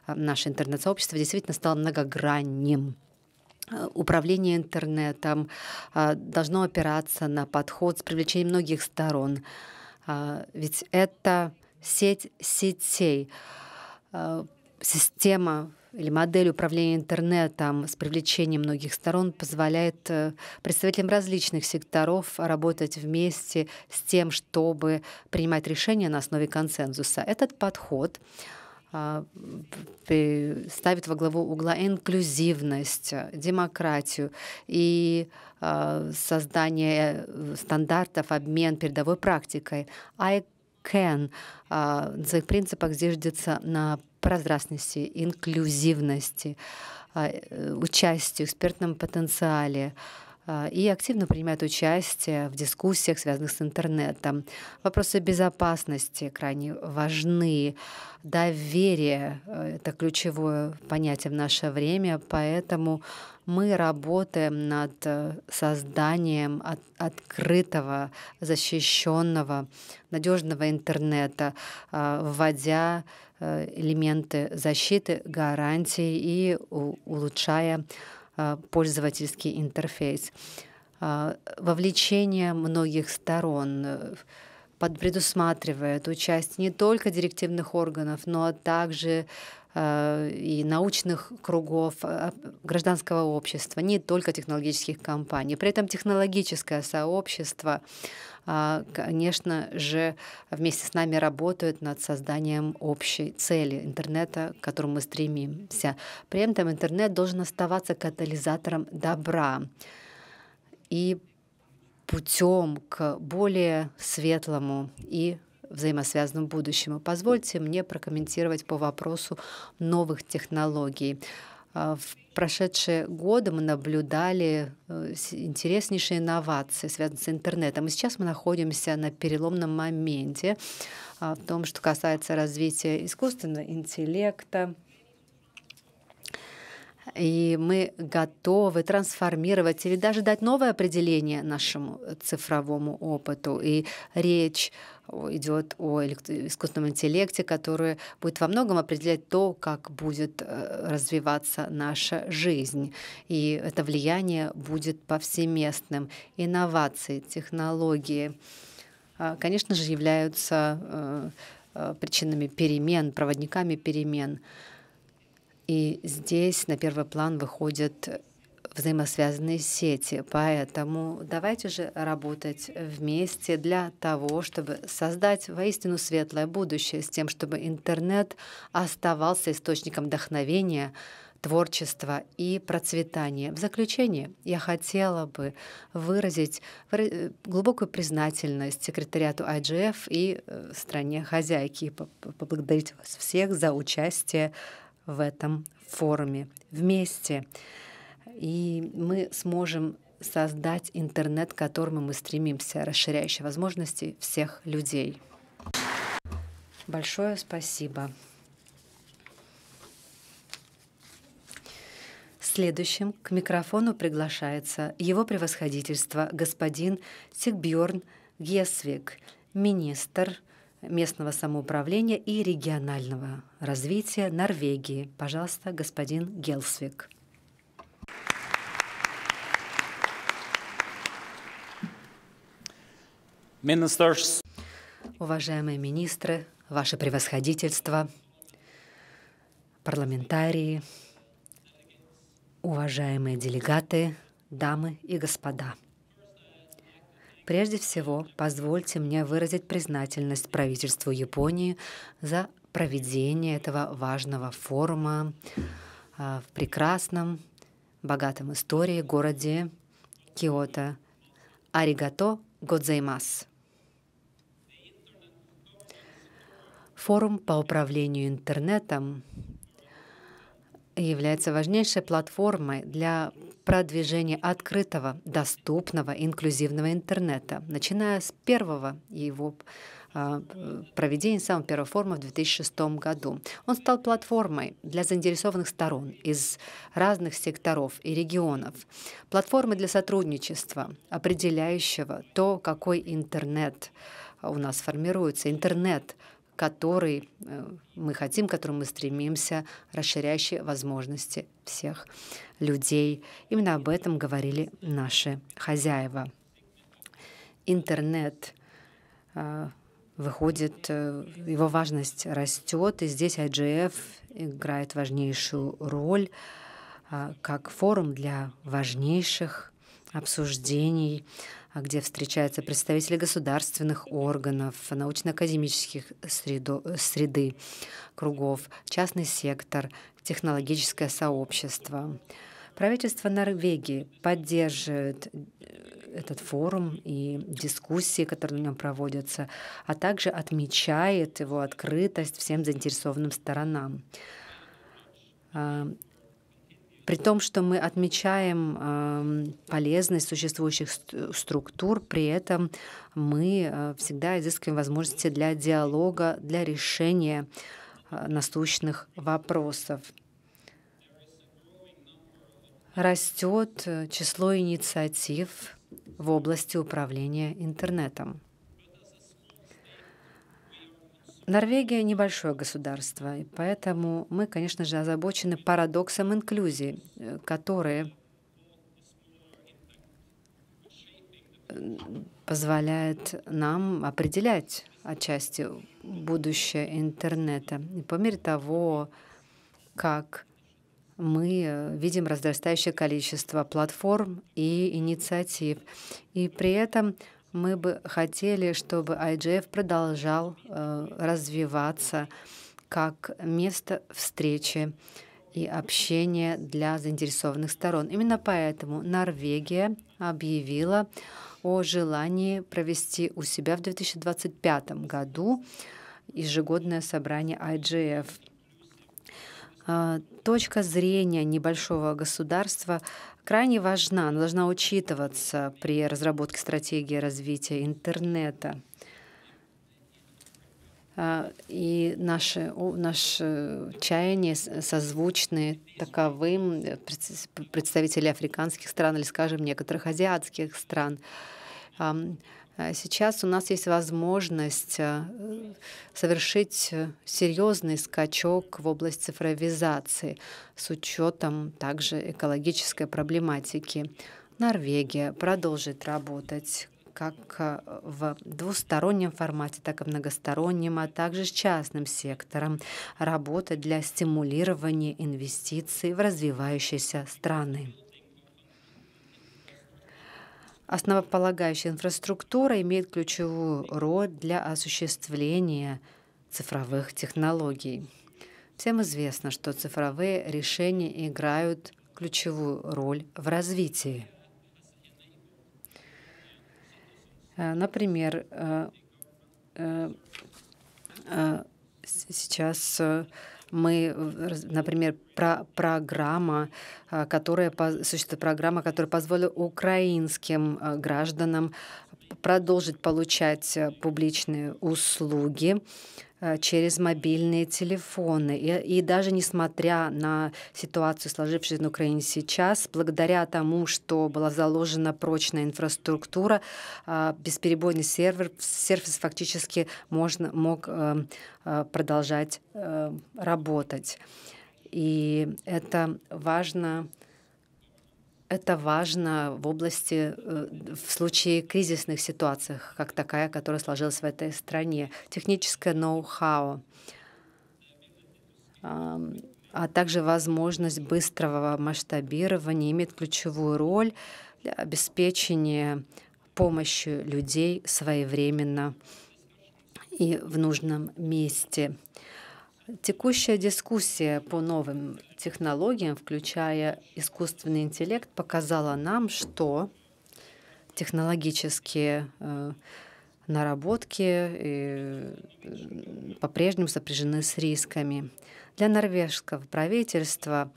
э, наше интернет-сообщество действительно стало многогранним э, управление интернетом должно опираться на подход с привлечением многих сторон. Ведь это сеть сетей, система или модель управления интернетом с привлечением многих сторон позволяет э, представителям различных секторов работать вместе с тем, чтобы принимать решения на основе консенсуса. Этот подход а, ставит во главу угла инклюзивность, демократию и а, создание э, стандартов, обмен передовой практикой. ICANN на своих принципах зиждется на прозрачности, инклюзивности, а, э, участию, экспертном потенциале а, и активно принимают участие в дискуссиях, связанных с интернетом. Вопросы безопасности крайне важны. Доверие э, — это ключевое понятие в наше время, поэтому мы работаем над э, созданием от, открытого, защищенного, надежного интернета, а, вводя Э, элементы защиты, гарантии и улучшая э, пользовательский интерфейс. Э, вовлечение многих сторон предусматривает участие не только директивных органов, но также Э, и научных кругов, э, гражданского общества, не только технологических компаний. При этом технологическое сообщество, а, конечно же, вместе с нами работает над созданием общей цели интернета, к которому мы стремимся. При этом интернет должен оставаться катализатором добра и путем к более светлому и взаимосвязанному будущему. Позвольте мне прокомментировать по вопросу новых технологий. А, в прошедшие годы мы наблюдали э, интереснейшие инновации, связанные с интернетом. И сейчас мы находимся на переломном моменте а, в том, что касается развития искусственного интеллекта, и мы готовы трансформировать или даже дать новое определение нашему цифровому опыту. И речь идет о искусственном интеллекте, который будет во многом определять то, как будет э, развиваться наша жизнь. И это влияние будет повсеместным. Инновации, технологии, э, конечно же, являются э, причинами перемен, проводниками перемен. И здесь на первый план выходят взаимосвязанные сети. Поэтому давайте же работать вместе для того, чтобы создать воистину светлое будущее, с тем, чтобы интернет оставался источником вдохновения, творчества и процветания. В заключение я хотела бы выразить глубокую признательность секретариату IGF и э, стране хозяйки поблагодарить вас всех за участие в этом форуме вместе. И мы сможем создать интернет, к которому мы стремимся, расширяющий возможности всех людей. Большое спасибо. Следующим к микрофону приглашается его превосходительство господин Сигбьорн Гесвик, министр местного самоуправления и регионального развития Норвегии. Пожалуйста, господин Гелсвик. Ministers. Уважаемые министры, ваше превосходительство, парламентарии, уважаемые делегаты, дамы и господа – Прежде всего, позвольте мне выразить признательность правительству Японии за проведение этого важного форума а, в прекрасном, богатом истории городе Киото. Аригато Годзаймас. Форум по управлению интернетом является важнейшей платформой для продвижение открытого, доступного, инклюзивного интернета, начиная с первого его а, проведения самого первого форума в 2006 году. Он стал платформой для заинтересованных сторон из разных секторов и регионов, платформой для сотрудничества, определяющего то, какой интернет у нас формируется, интернет который э, мы хотим, к которому мы стремимся, расширяющий возможности всех людей. Именно об этом говорили наши хозяева. Интернет э, выходит, э, его важность растет, и здесь IGF играет важнейшую роль как форум для важнейших обсуждений а где встречаются представители государственных органов, научно-академических среды, кругов, частный сектор, технологическое сообщество. Правительство Норвегии поддерживает э, этот форум и дискуссии, которые на нем проводятся, а также отмечает его открытость всем заинтересованным сторонам. А, при том, что мы отмечаем эм, полезность существующих структур, при этом мы э, всегда изыскиваем возможности для диалога, для решения э, насущных вопросов. Растет э, число инициатив в области управления интернетом. Норвегия небольшое государство, и поэтому мы, конечно же, озабочены парадоксом инклюзии, э, который э, позволяет нам определять отчасти будущее интернета. И по мере того, как мы э, видим разрастающее количество платформ и инициатив. И при этом мы бы хотели, чтобы IGF продолжал э, развиваться как место встречи и общения для заинтересованных сторон. Именно поэтому Норвегия объявила о желании провести у себя в 2025 году ежегодное собрание IGF. Э, точка зрения небольшого государства крайне важна, она должна учитываться при разработке стратегии развития интернета. А, и наши, наши чаяния созвучны таковым э, представители африканских стран или, скажем, некоторых азиатских стран. Э, сейчас у нас есть возможность э, совершить э, серьезный скачок в область цифровизации с учетом также экологической проблематики. Норвегия продолжит работать как в двустороннем формате, так и в многостороннем, а также с частным сектором, работать для стимулирования инвестиций в развивающиеся страны. Основополагающая инфраструктура имеет ключевую роль для осуществления цифровых технологий. Всем известно, что цифровые решения играют ключевую роль в развитии. Э, например, э, э, сейчас мы, э, например, про программа, э, которая существует программа, которая позволила украинским э, гражданам продолжить получать э, публичные услуги э, через мобильные телефоны. И, и даже несмотря на ситуацию, сложившуюся на Украине сейчас, благодаря тому, что была заложена прочная инфраструктура, э, бесперебойный сервер, сервис фактически можно, мог продолжать работать. И это важно это важно в области, э, в случае кризисных ситуаций, как такая, которая сложилась в этой стране. Техническое ноу-хау, а также возможность быстрого масштабирования имеет ключевую роль для обеспечения помощи людей своевременно и в нужном месте. Текущая дискуссия по новым технологиям, включая искусственный интеллект, показала нам, что технологические э, наработки э, по-прежнему сопряжены с рисками. Для норвежского правительства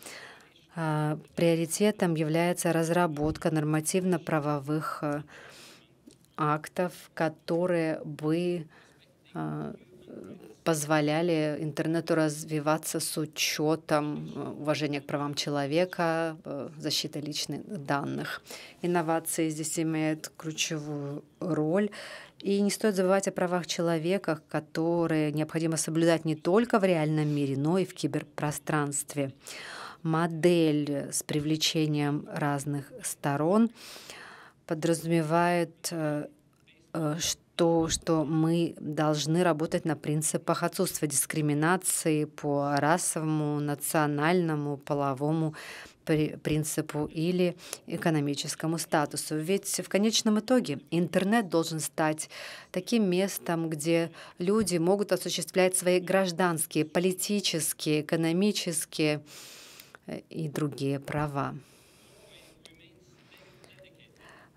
э, приоритетом является разработка нормативно-правовых актов, которые бы позволяли интернету развиваться с учетом э, уважения к правам человека, э, защиты личных данных. Инновации здесь имеют ключевую роль. И не стоит забывать о правах человека, которые необходимо соблюдать не только в реальном мире, но и в киберпространстве. Модель с привлечением разных сторон подразумевает, что э, то, что мы должны работать на принципах отсутствия дискриминации по расовому, национальному, половому принципу или экономическому статусу. Ведь в конечном итоге интернет должен стать таким местом, где люди могут осуществлять свои гражданские, политические, экономические э, и другие права.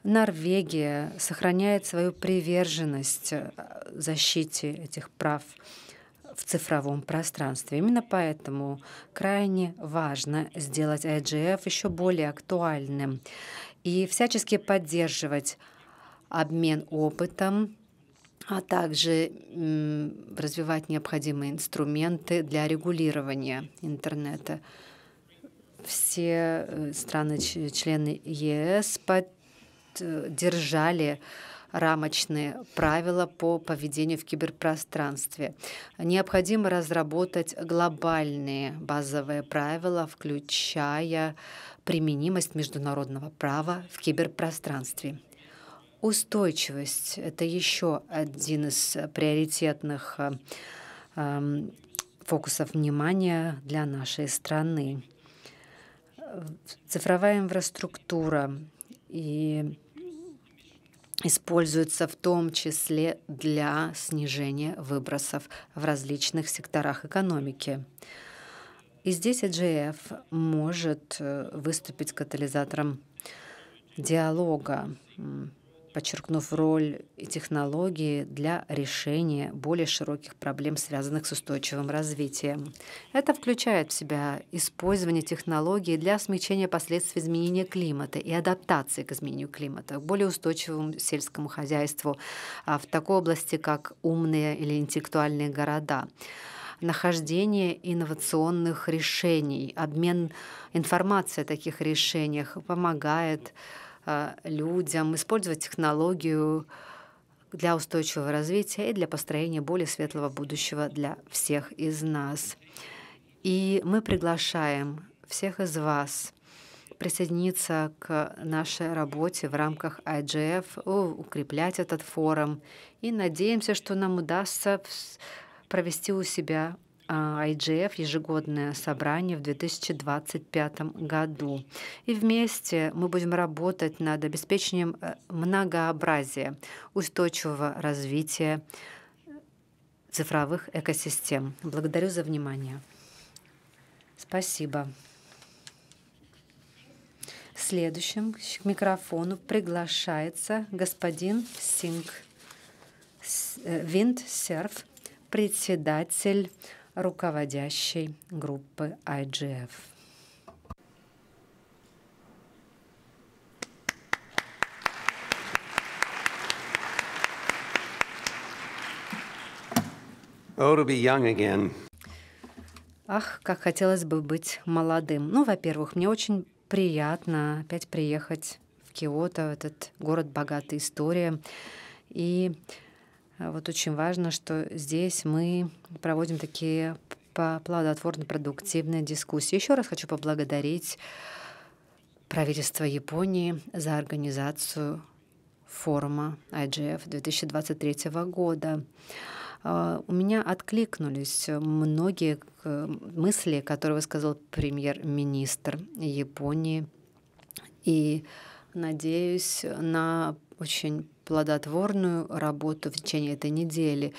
Норвегия сохраняет свою приверженность э, защите этих прав в цифровом пространстве. Именно поэтому крайне важно сделать IGF еще более актуальным и всячески поддерживать обмен опытом, а также развивать необходимые инструменты для регулирования интернета. Все э, страны-члены ЕС под Э, держали рамочные правила по поведению в киберпространстве. Необходимо разработать глобальные базовые правила, включая применимость международного права в киберпространстве. Устойчивость – это еще один из приоритетных э, эм, фокусов внимания для нашей страны. Цифровая инфраструктура и используется в том числе для снижения выбросов в различных секторах экономики. И здесь AGF а может э, выступить катализатором диалога подчеркнув роль и технологии для решения более широких проблем, связанных с устойчивым развитием. Это включает в себя использование технологий для смягчения последствий изменения климата и адаптации к изменению климата, к более устойчивому сельскому хозяйству а, в такой области, как умные или интеллектуальные города нахождение инновационных решений, обмен информацией о таких решениях помогает а, людям, использовать технологию для устойчивого развития и для построения более светлого будущего для всех из нас. И мы приглашаем всех из вас присоединиться к нашей работе в рамках IGF, укреплять этот форум. И надеемся, что нам удастся провести у себя а, IGF ежегодное собрание в 2025 году. И вместе мы будем работать над обеспечением э, многообразия, устойчивого развития э, цифровых экосистем. Благодарю за внимание. Спасибо. Следующим к микрофону приглашается господин Синг э, Виндсерф, председатель руководящей группы IGF. Oh, to be young again. Ах, как хотелось бы быть молодым. Ну, во-первых, мне очень приятно опять приехать в Киото, этот город богатой историей. И а вот очень важно, что здесь мы проводим такие плодотворно-продуктивные дискуссии. Еще раз хочу поблагодарить правительство Японии за организацию форума IGF 2023 года. А, у меня откликнулись многие мысли, которые высказал премьер-министр Японии. И надеюсь на очень плодотворную работу в течение этой недели.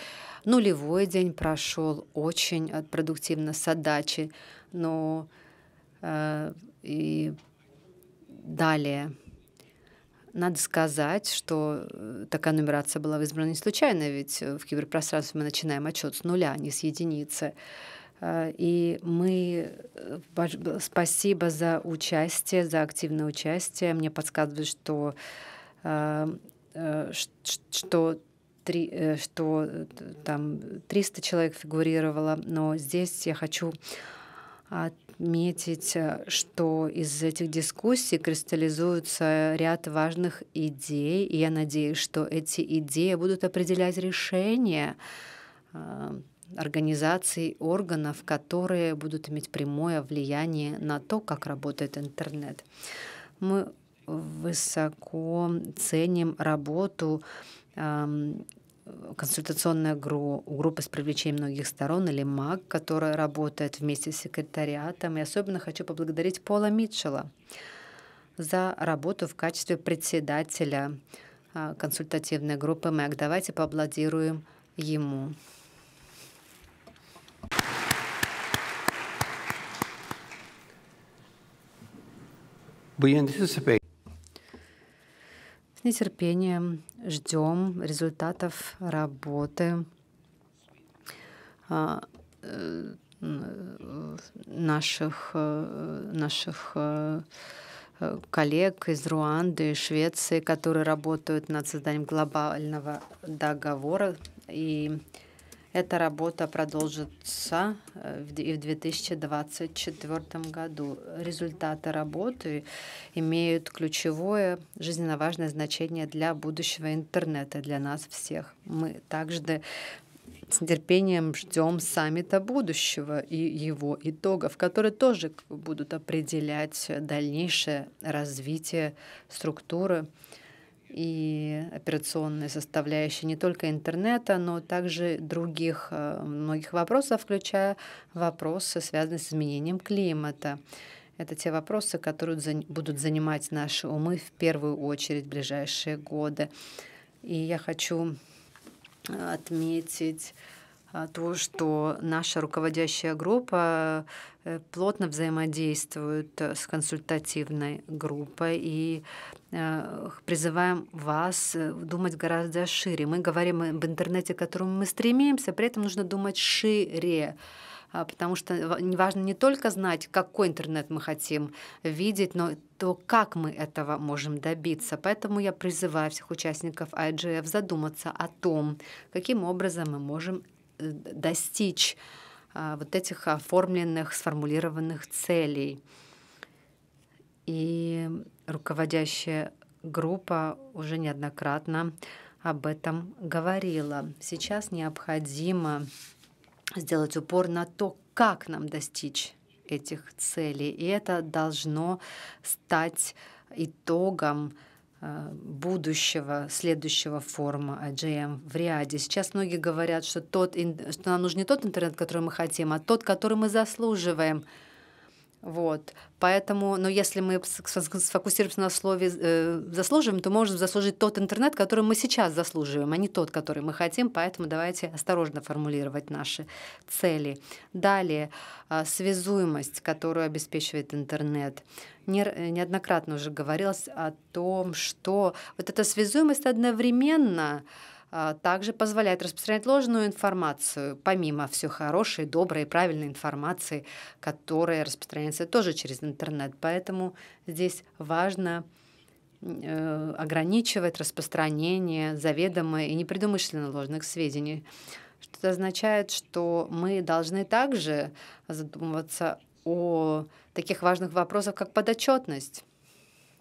Нулевой день прошел очень э, продуктивно с отдачей, но э, и далее надо сказать, что э, такая нумерация была избрана не случайно, ведь э, в киберпространстве мы начинаем отчет с нуля, а не с единицы. И мы спасибо за участие, за активное участие. Мне подсказывают, что Э, что три, э, что э, там 300 человек фигурировало, но здесь я хочу отметить, что из этих дискуссий кристаллизуется ряд важных идей, и я надеюсь, что эти идеи будут определять решения организаций, органов, которые будут иметь прямое влияние на то, как работает интернет. Мы высоко ценим работу консультационная группа с привлечением многих сторон или МАК, которая работает вместе с секретариатом. И особенно хочу поблагодарить Пола Митчелла за работу в качестве председателя а, консультативной группы МЭК. Давайте поаплодируем ему. We anticipate с нетерпением ждем результатов работы а, э, наших, э, наших э, коллег из Руанды и Швеции, которые работают над созданием глобального договора и эта работа продолжится э, в 2024 году. Результаты работы имеют ключевое жизненно важное значение для будущего интернета, для нас всех. Мы также с нетерпением ждем саммита будущего и его итогов, которые тоже будут определять дальнейшее развитие структуры и операционная составляющая не только интернета, но также других э, многих вопросов, включая вопросы, связанные с изменением климата. Это те вопросы, которые будут занимать наши умы в первую очередь в ближайшие годы. И я хочу э, отметить а, то, что наша руководящая группа э, плотно взаимодействует э, с консультативной группой и э, призываем вас думать гораздо шире. Мы говорим об интернете, к которому мы стремимся, при этом нужно думать шире а, потому что важно не только знать, какой интернет мы хотим видеть, но то, как мы этого можем добиться. Поэтому я призываю всех участников IGF задуматься о том, каким образом мы можем достичь а, вот этих оформленных, сформулированных целей. И руководящая группа уже неоднократно об этом говорила. Сейчас необходимо сделать упор на то, как нам достичь этих целей. И это должно стать итогом Э, будущего, следующего форума IGM эм» в Риаде. Сейчас многие говорят, что, тот, что нам нужен не тот интернет, который мы хотим, а тот, который мы заслуживаем – вот. Поэтому, но ну, если мы сфокусируемся на слове э, «заслуживаем», то можем заслужить тот интернет, который мы сейчас заслуживаем, а не тот, который мы хотим. Поэтому давайте осторожно формулировать наши цели. Далее, э, связуемость, которую обеспечивает интернет. Не, э, неоднократно уже говорилось о том, что вот эта связуемость одновременно э, а, также позволяет распространять ложную информацию, помимо все хорошей, доброй и правильной информации, которая распространяется тоже через интернет. Поэтому здесь важно э, ограничивать распространение заведомо и непредумышленно ложных сведений. Что означает, что мы должны также задумываться о таких важных вопросах, как подотчетность,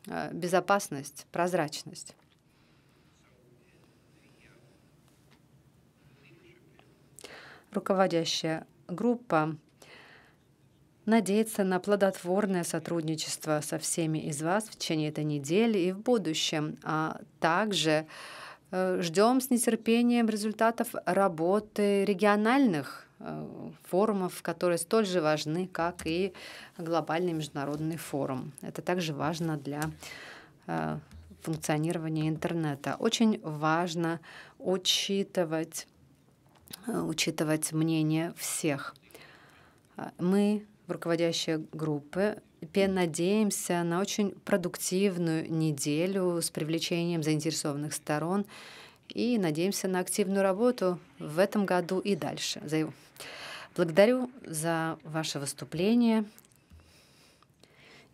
а, безопасность, прозрачность. руководящая группа надеется на плодотворное сотрудничество со всеми из вас в течение этой недели и в будущем, а также э, ждем с нетерпением результатов работы региональных э, форумов, которые столь же важны, как и глобальный международный форум. Это также важно для э, функционирования интернета. Очень важно учитывать Э, учитывать мнение всех. А, мы, руководящая группа, надеемся на очень продуктивную неделю с привлечением заинтересованных сторон и надеемся на активную работу в этом году и дальше. Благодарю за ваше выступление.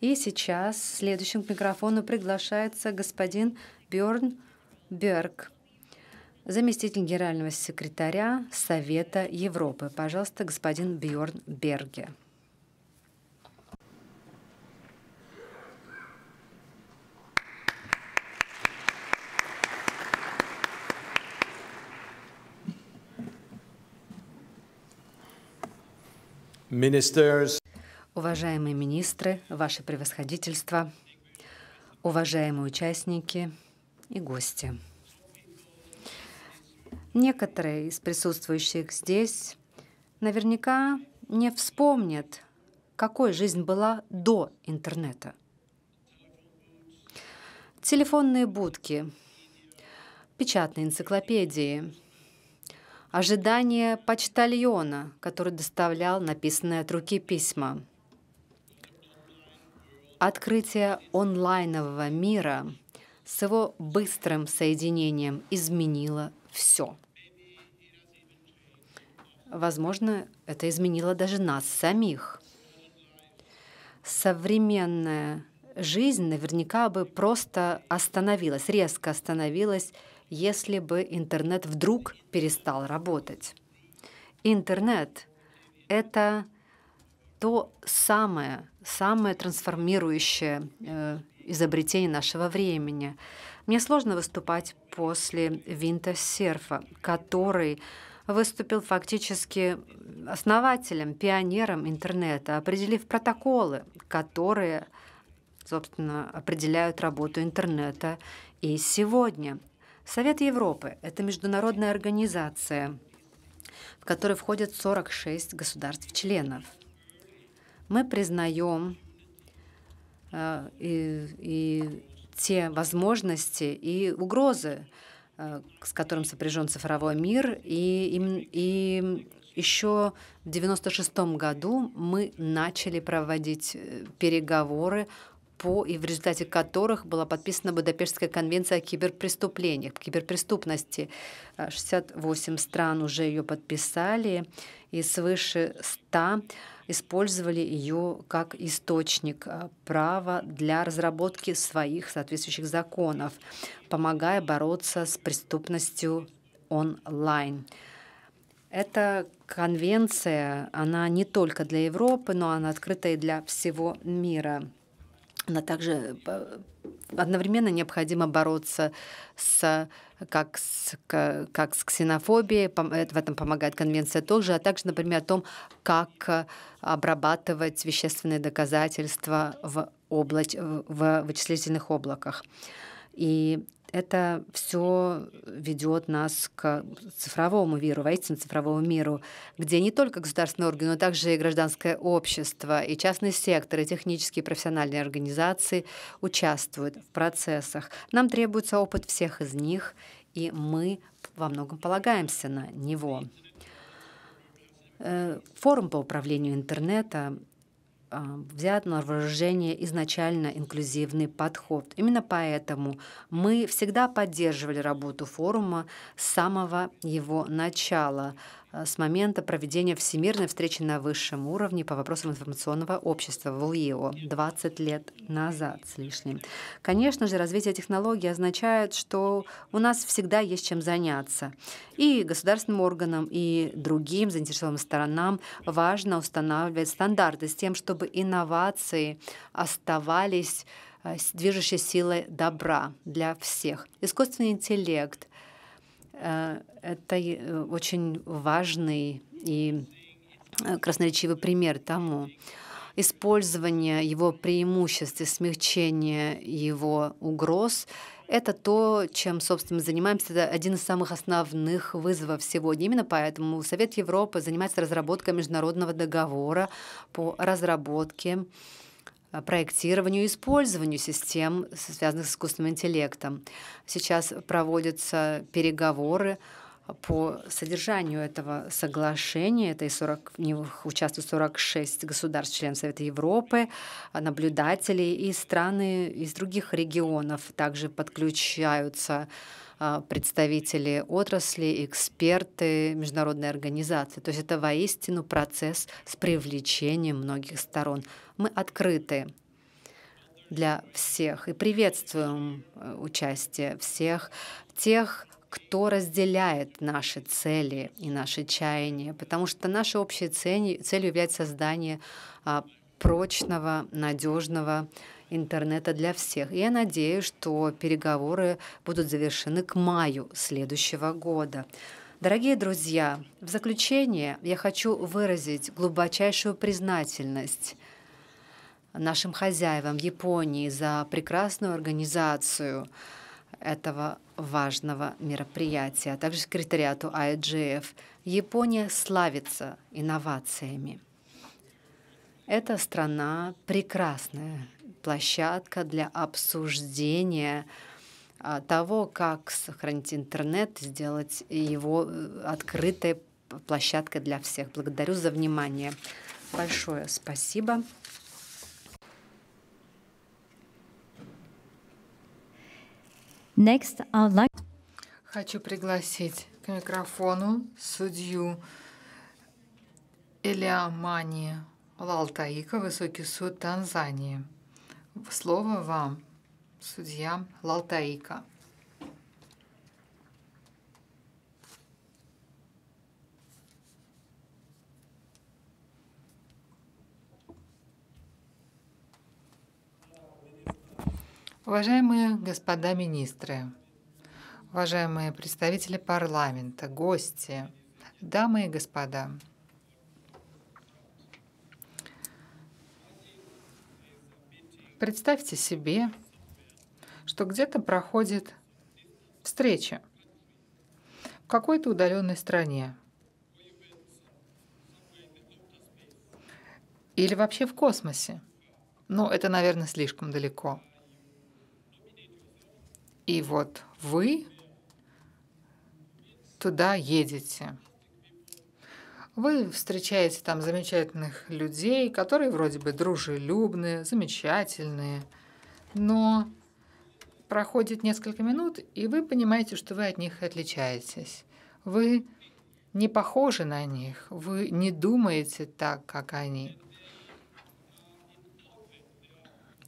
И сейчас следующим к микрофону приглашается господин Бьорн Берг заместитель генерального секретаря Совета Европы. Пожалуйста, господин Бьорн Берге. Ministers. Уважаемые министры, ваше превосходительство, уважаемые участники и гости. Некоторые из присутствующих здесь наверняка не вспомнят, какой жизнь была до интернета. Телефонные будки, печатные энциклопедии, ожидание почтальона, который доставлял написанные от руки письма, открытие онлайнового мира с его быстрым соединением изменило все. Возможно, это изменило даже нас самих. Современная жизнь наверняка бы просто остановилась, резко остановилась, если бы интернет вдруг перестал работать. Интернет — это то самое, самое трансформирующее э, изобретение нашего времени. Мне сложно выступать после Винта Серфа, который выступил фактически основателем, пионером интернета, определив протоколы, которые, собственно, определяют работу интернета и сегодня. Совет Европы – это международная организация, в которой входят 46 государств-членов. Мы признаем э, и, и те возможности и угрозы, э, с которым сопряжен цифровой мир. И, и, и еще в 1996 году мы начали проводить э, переговоры по и в результате которых была подписана Будапештская конвенция о киберпреступлениях, киберпреступности. 68 э, стран уже ее подписали, и свыше 100 использовали ее как источник э, права для разработки своих соответствующих законов, помогая бороться с преступностью онлайн. Эта конвенция, она не только для Европы, но она открыта и для всего мира. Она также э, одновременно необходимо бороться с как с, как с ксенофобией, э, в этом помогает конвенция тоже, а также, например, о том, как э, обрабатывать вещественные доказательства в, облач, в вычислительных облаках. И это все ведет нас к цифровому миру, воистину цифровому миру, где не только государственные органы, но также и гражданское общество, и частный сектор, и технические и профессиональные организации участвуют в процессах. Нам требуется опыт всех из них, и мы во многом полагаемся на него. Э, форум по управлению интернета а, взят на вооружение изначально инклюзивный подход. Именно поэтому мы всегда поддерживали работу форума с самого его начала. Э, с момента проведения Всемирной встречи на высшем уровне по вопросам информационного общества в ЛИО 20 лет назад с лишним. Конечно же, развитие технологий означает, что у нас всегда есть чем заняться. И государственным органам, и другим заинтересованным сторонам важно устанавливать стандарты с тем, чтобы инновации оставались э, движущей силой добра для всех. Искусственный интеллект – Э, это э, очень важный и э, красноречивый пример тому. Использование его преимуществ и смягчение его угроз — это то, чем, собственно, мы занимаемся. Это один из самых основных вызовов сегодня. Именно поэтому Совет Европы занимается разработкой международного договора по разработке Э, проектированию и использованию систем, связанных с искусственным интеллектом. Сейчас проводятся переговоры по содержанию этого соглашения. Это и 40, в них участвуют 46 государств, членов Совета Европы, э, наблюдателей и страны из других регионов также подключаются а, представители отрасли, эксперты, международные организации. То есть это воистину процесс с привлечением многих сторон. Мы открыты для всех и приветствуем э, участие всех тех, кто разделяет наши цели и наши чаяния, потому что наша общая цель является создание а, прочного, надежного интернета для всех. И я надеюсь, что переговоры будут завершены к маю следующего года. Дорогие друзья, в заключение я хочу выразить глубочайшую признательность нашим хозяевам Японии за прекрасную организацию этого важного мероприятия, а также секретариату IGF. Япония славится инновациями. Эта страна прекрасная площадка для обсуждения а, того, как сохранить интернет, сделать его э, открытой площадкой для всех. Благодарю за внимание. Большое спасибо. Next, I'd like... Хочу пригласить к микрофону судью Элиамани Лалтаика, Высокий суд Танзании. Слово вам, судья Лалтаика. Уважаемые господа министры, уважаемые представители парламента, гости, дамы и господа, Представьте себе, что где-то проходит встреча в какой-то удаленной стране или вообще в космосе. Но это, наверное, слишком далеко. И вот вы туда едете – вы встречаете там замечательных людей, которые вроде бы дружелюбные, замечательные, но проходит несколько минут, и вы понимаете, что вы от них отличаетесь. Вы не похожи на них, вы не думаете так, как они.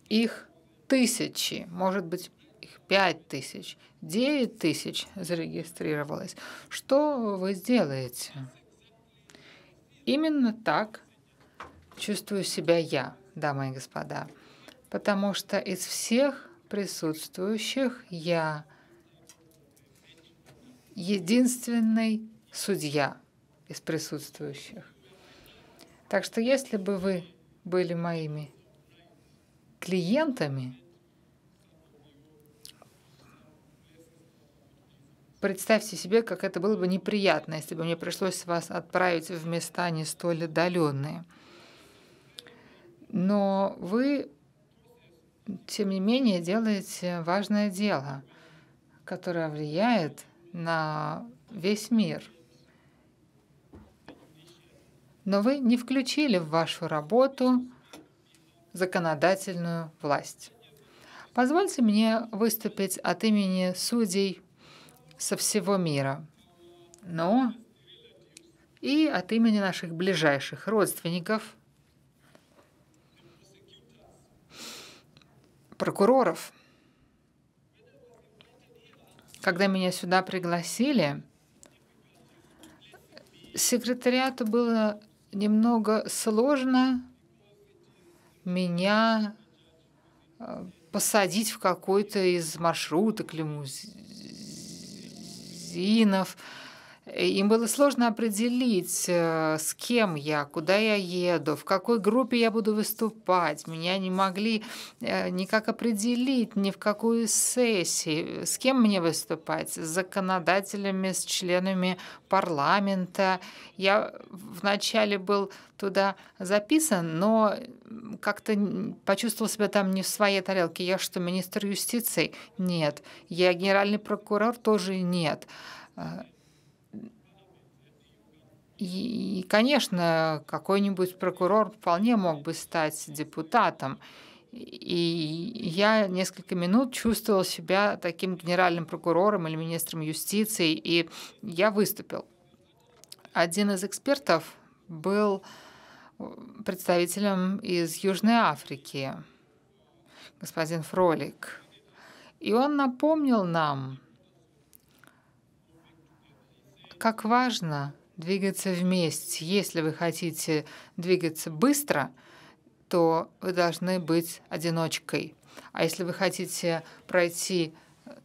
Их тысячи, может быть, их пять тысяч, девять тысяч зарегистрировалось. Что вы сделаете? Именно так чувствую себя я, дамы и господа, потому что из всех присутствующих я единственный судья из присутствующих. Так что если бы вы были моими клиентами, Представьте себе, как это было бы неприятно, если бы мне пришлось вас отправить в места не столь отдаленные. Но вы, тем не менее, делаете важное дело, которое влияет на весь мир. Но вы не включили в вашу работу законодательную власть. Позвольте мне выступить от имени судей со всего мира. Но и от имени наших ближайших родственников, прокуроров. Когда меня сюда пригласили, секретариату было немного сложно меня э, посадить в какой-то из маршруток, лимуз магазинов, им было сложно определить, э, с кем я, куда я еду, в какой группе я буду выступать. Меня не могли э, никак определить, ни в какую сессию, с кем мне выступать, с законодателями, с членами парламента. Я вначале был туда записан, но как-то почувствовал себя там не в своей тарелке. Я что, министр юстиции? Нет. Я генеральный прокурор? Тоже нет э, и, конечно, какой-нибудь прокурор вполне мог бы стать депутатом. И я несколько минут чувствовал себя таким генеральным прокурором или министром юстиции, и я выступил. Один из экспертов был э, представителем из Южной Африки, господин Фролик. И он напомнил нам, как важно двигаться вместе. Если вы хотите двигаться быстро, то вы должны быть одиночкой. А если вы хотите пройти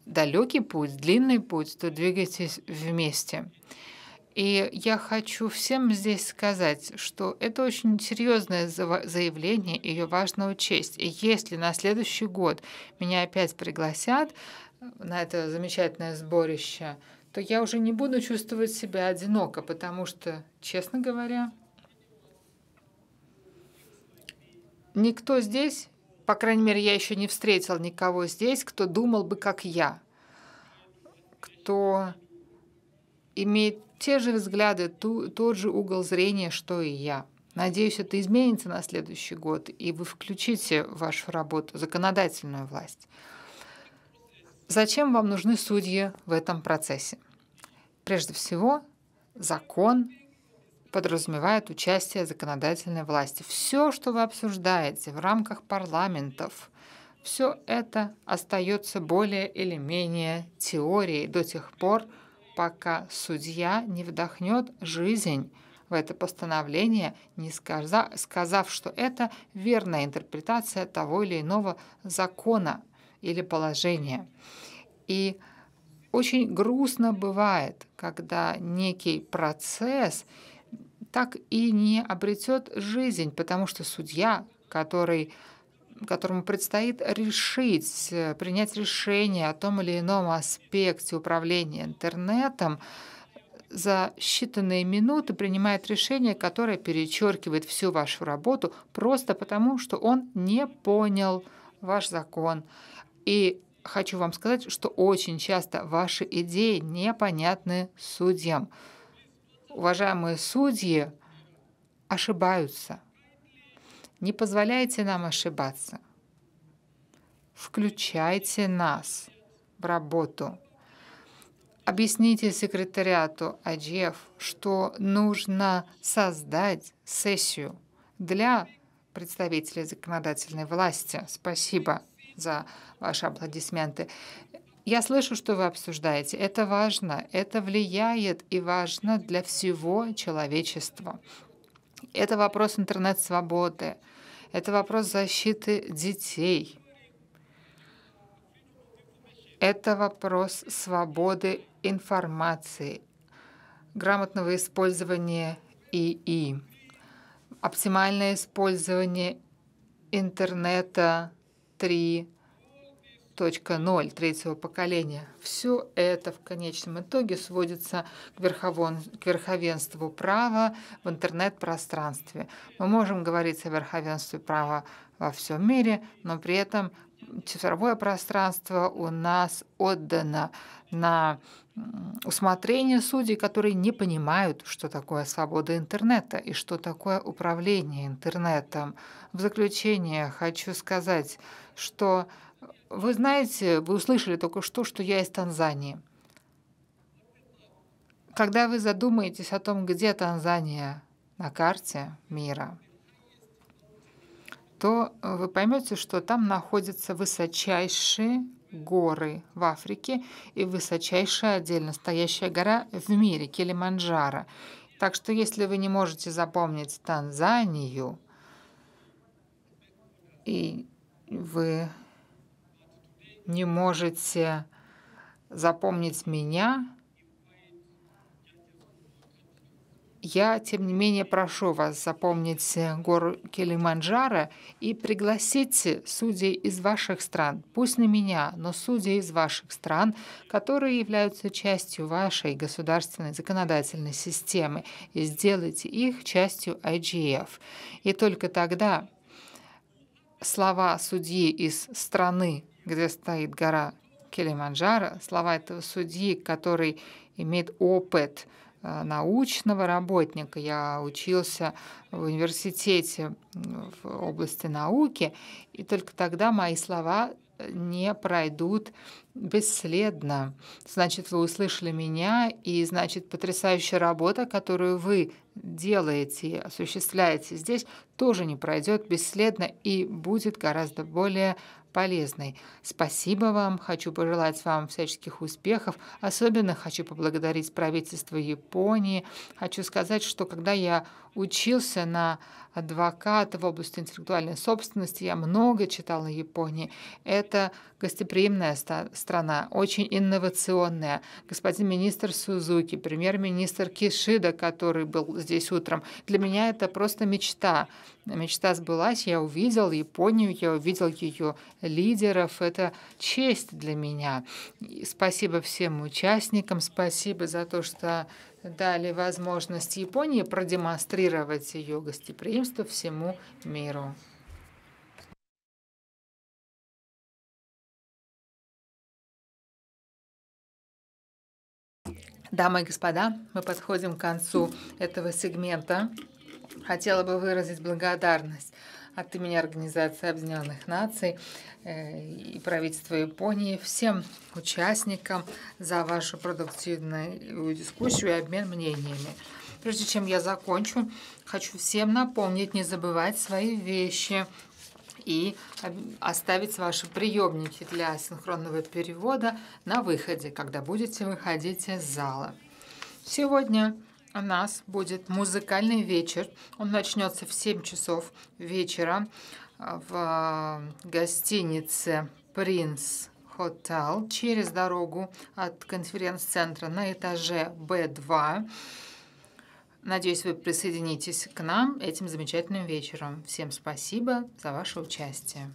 далекий путь, длинный путь, то двигайтесь вместе. И я хочу всем здесь сказать, что это очень серьезное заявление, ее важно учесть. И если на следующий год меня опять пригласят на это замечательное сборище то я уже не буду чувствовать себя одиноко, потому что, честно говоря, никто здесь, по крайней мере, я еще не встретил никого здесь, кто думал бы, как я, кто имеет те же взгляды, ту, тот же угол зрения, что и я. Надеюсь, это изменится на следующий год, и вы включите в вашу работу законодательную власть. Зачем вам нужны судьи в этом процессе? Прежде всего, закон подразумевает участие законодательной власти. Все, что вы обсуждаете в рамках парламентов, все это остается более или менее теорией до тех пор, пока судья не вдохнет жизнь в это постановление, не сказав, сказав, что это верная интерпретация того или иного закона или положения. И очень грустно бывает, когда некий процесс так и не обретет жизнь, потому что судья, который, которому предстоит решить, принять решение о том или ином аспекте управления интернетом, за считанные минуты принимает решение, которое перечеркивает всю вашу работу просто потому, что он не понял ваш закон. И хочу вам сказать, что очень часто ваши идеи непонятны судьям. Уважаемые судьи ошибаются. Не позволяйте нам ошибаться. Включайте нас в работу. Объясните секретариату АДФ, что нужно создать сессию для представителей законодательной власти. Спасибо за ваши аплодисменты. Я слышу, что вы обсуждаете. Это важно. Это влияет и важно для всего человечества. Это вопрос интернет-свободы. Это вопрос защиты детей. Это вопрос свободы информации, грамотного использования ИИ, оптимальное использование интернета 3.0 третьего поколения. Все это в конечном итоге сводится к, верховон, к верховенству права в интернет-пространстве. Мы можем говорить о верховенстве права во всем мире, но при этом цифровое пространство у нас отдано на усмотрение судей, которые не понимают, что такое свобода интернета и что такое управление интернетом. В заключение хочу сказать, что э, вы знаете, вы услышали только что, что я из Танзании. Когда вы задумаетесь о том, где Танзания на карте мира, то э, вы поймете, что там находится высочайший горы в Африке и высочайшая отдельно стоящая гора в мире Килиманджаро. Так что если вы не можете запомнить Танзанию, и вы не можете запомнить меня, Я, тем не менее, прошу вас запомнить э, гору Килиманджаро и пригласите судей из ваших стран, пусть не меня, но судей из ваших стран, которые являются частью вашей государственной законодательной системы, и сделайте их частью IGF. И только тогда слова судьи из страны, где стоит гора Килиманджаро, слова этого судьи, который имеет опыт Э, научного работника. Я учился в университете в области науки, и только тогда мои слова не пройдут бесследно. Значит, вы услышали меня, и значит, потрясающая работа, которую вы делаете, осуществляете здесь, тоже не пройдет бесследно и будет гораздо более полезной. Спасибо вам, хочу пожелать вам всяческих успехов. Особенно хочу поблагодарить правительство Японии. Хочу сказать, что когда я учился на адвоката в области интеллектуальной собственности, я много читал о Японии. Это гостеприимная страна страна, очень инновационная. Господин министр Сузуки, премьер-министр Кишида, который был здесь утром. Для меня это просто мечта. Мечта сбылась, я увидел Японию, я увидел ее лидеров. Это честь для меня. И спасибо всем участникам, спасибо за то, что дали возможность Японии продемонстрировать ее гостеприимство всему миру. Дамы и господа, мы подходим к концу этого сегмента. Хотела бы выразить благодарность от имени Организации Объединенных Наций э, и правительства Японии всем участникам за вашу продуктивную дискуссию и обмен мнениями. Прежде чем я закончу, хочу всем напомнить не забывать свои вещи, и оставить ваши приемники для синхронного перевода на выходе, когда будете выходить из зала. Сегодня у нас будет музыкальный вечер. Он начнется в 7 часов вечера в а, гостинице «Принц Хотел» через дорогу от конференц-центра на этаже Б2. Надеюсь, вы присоединитесь к нам этим замечательным вечером. Всем спасибо за ваше участие.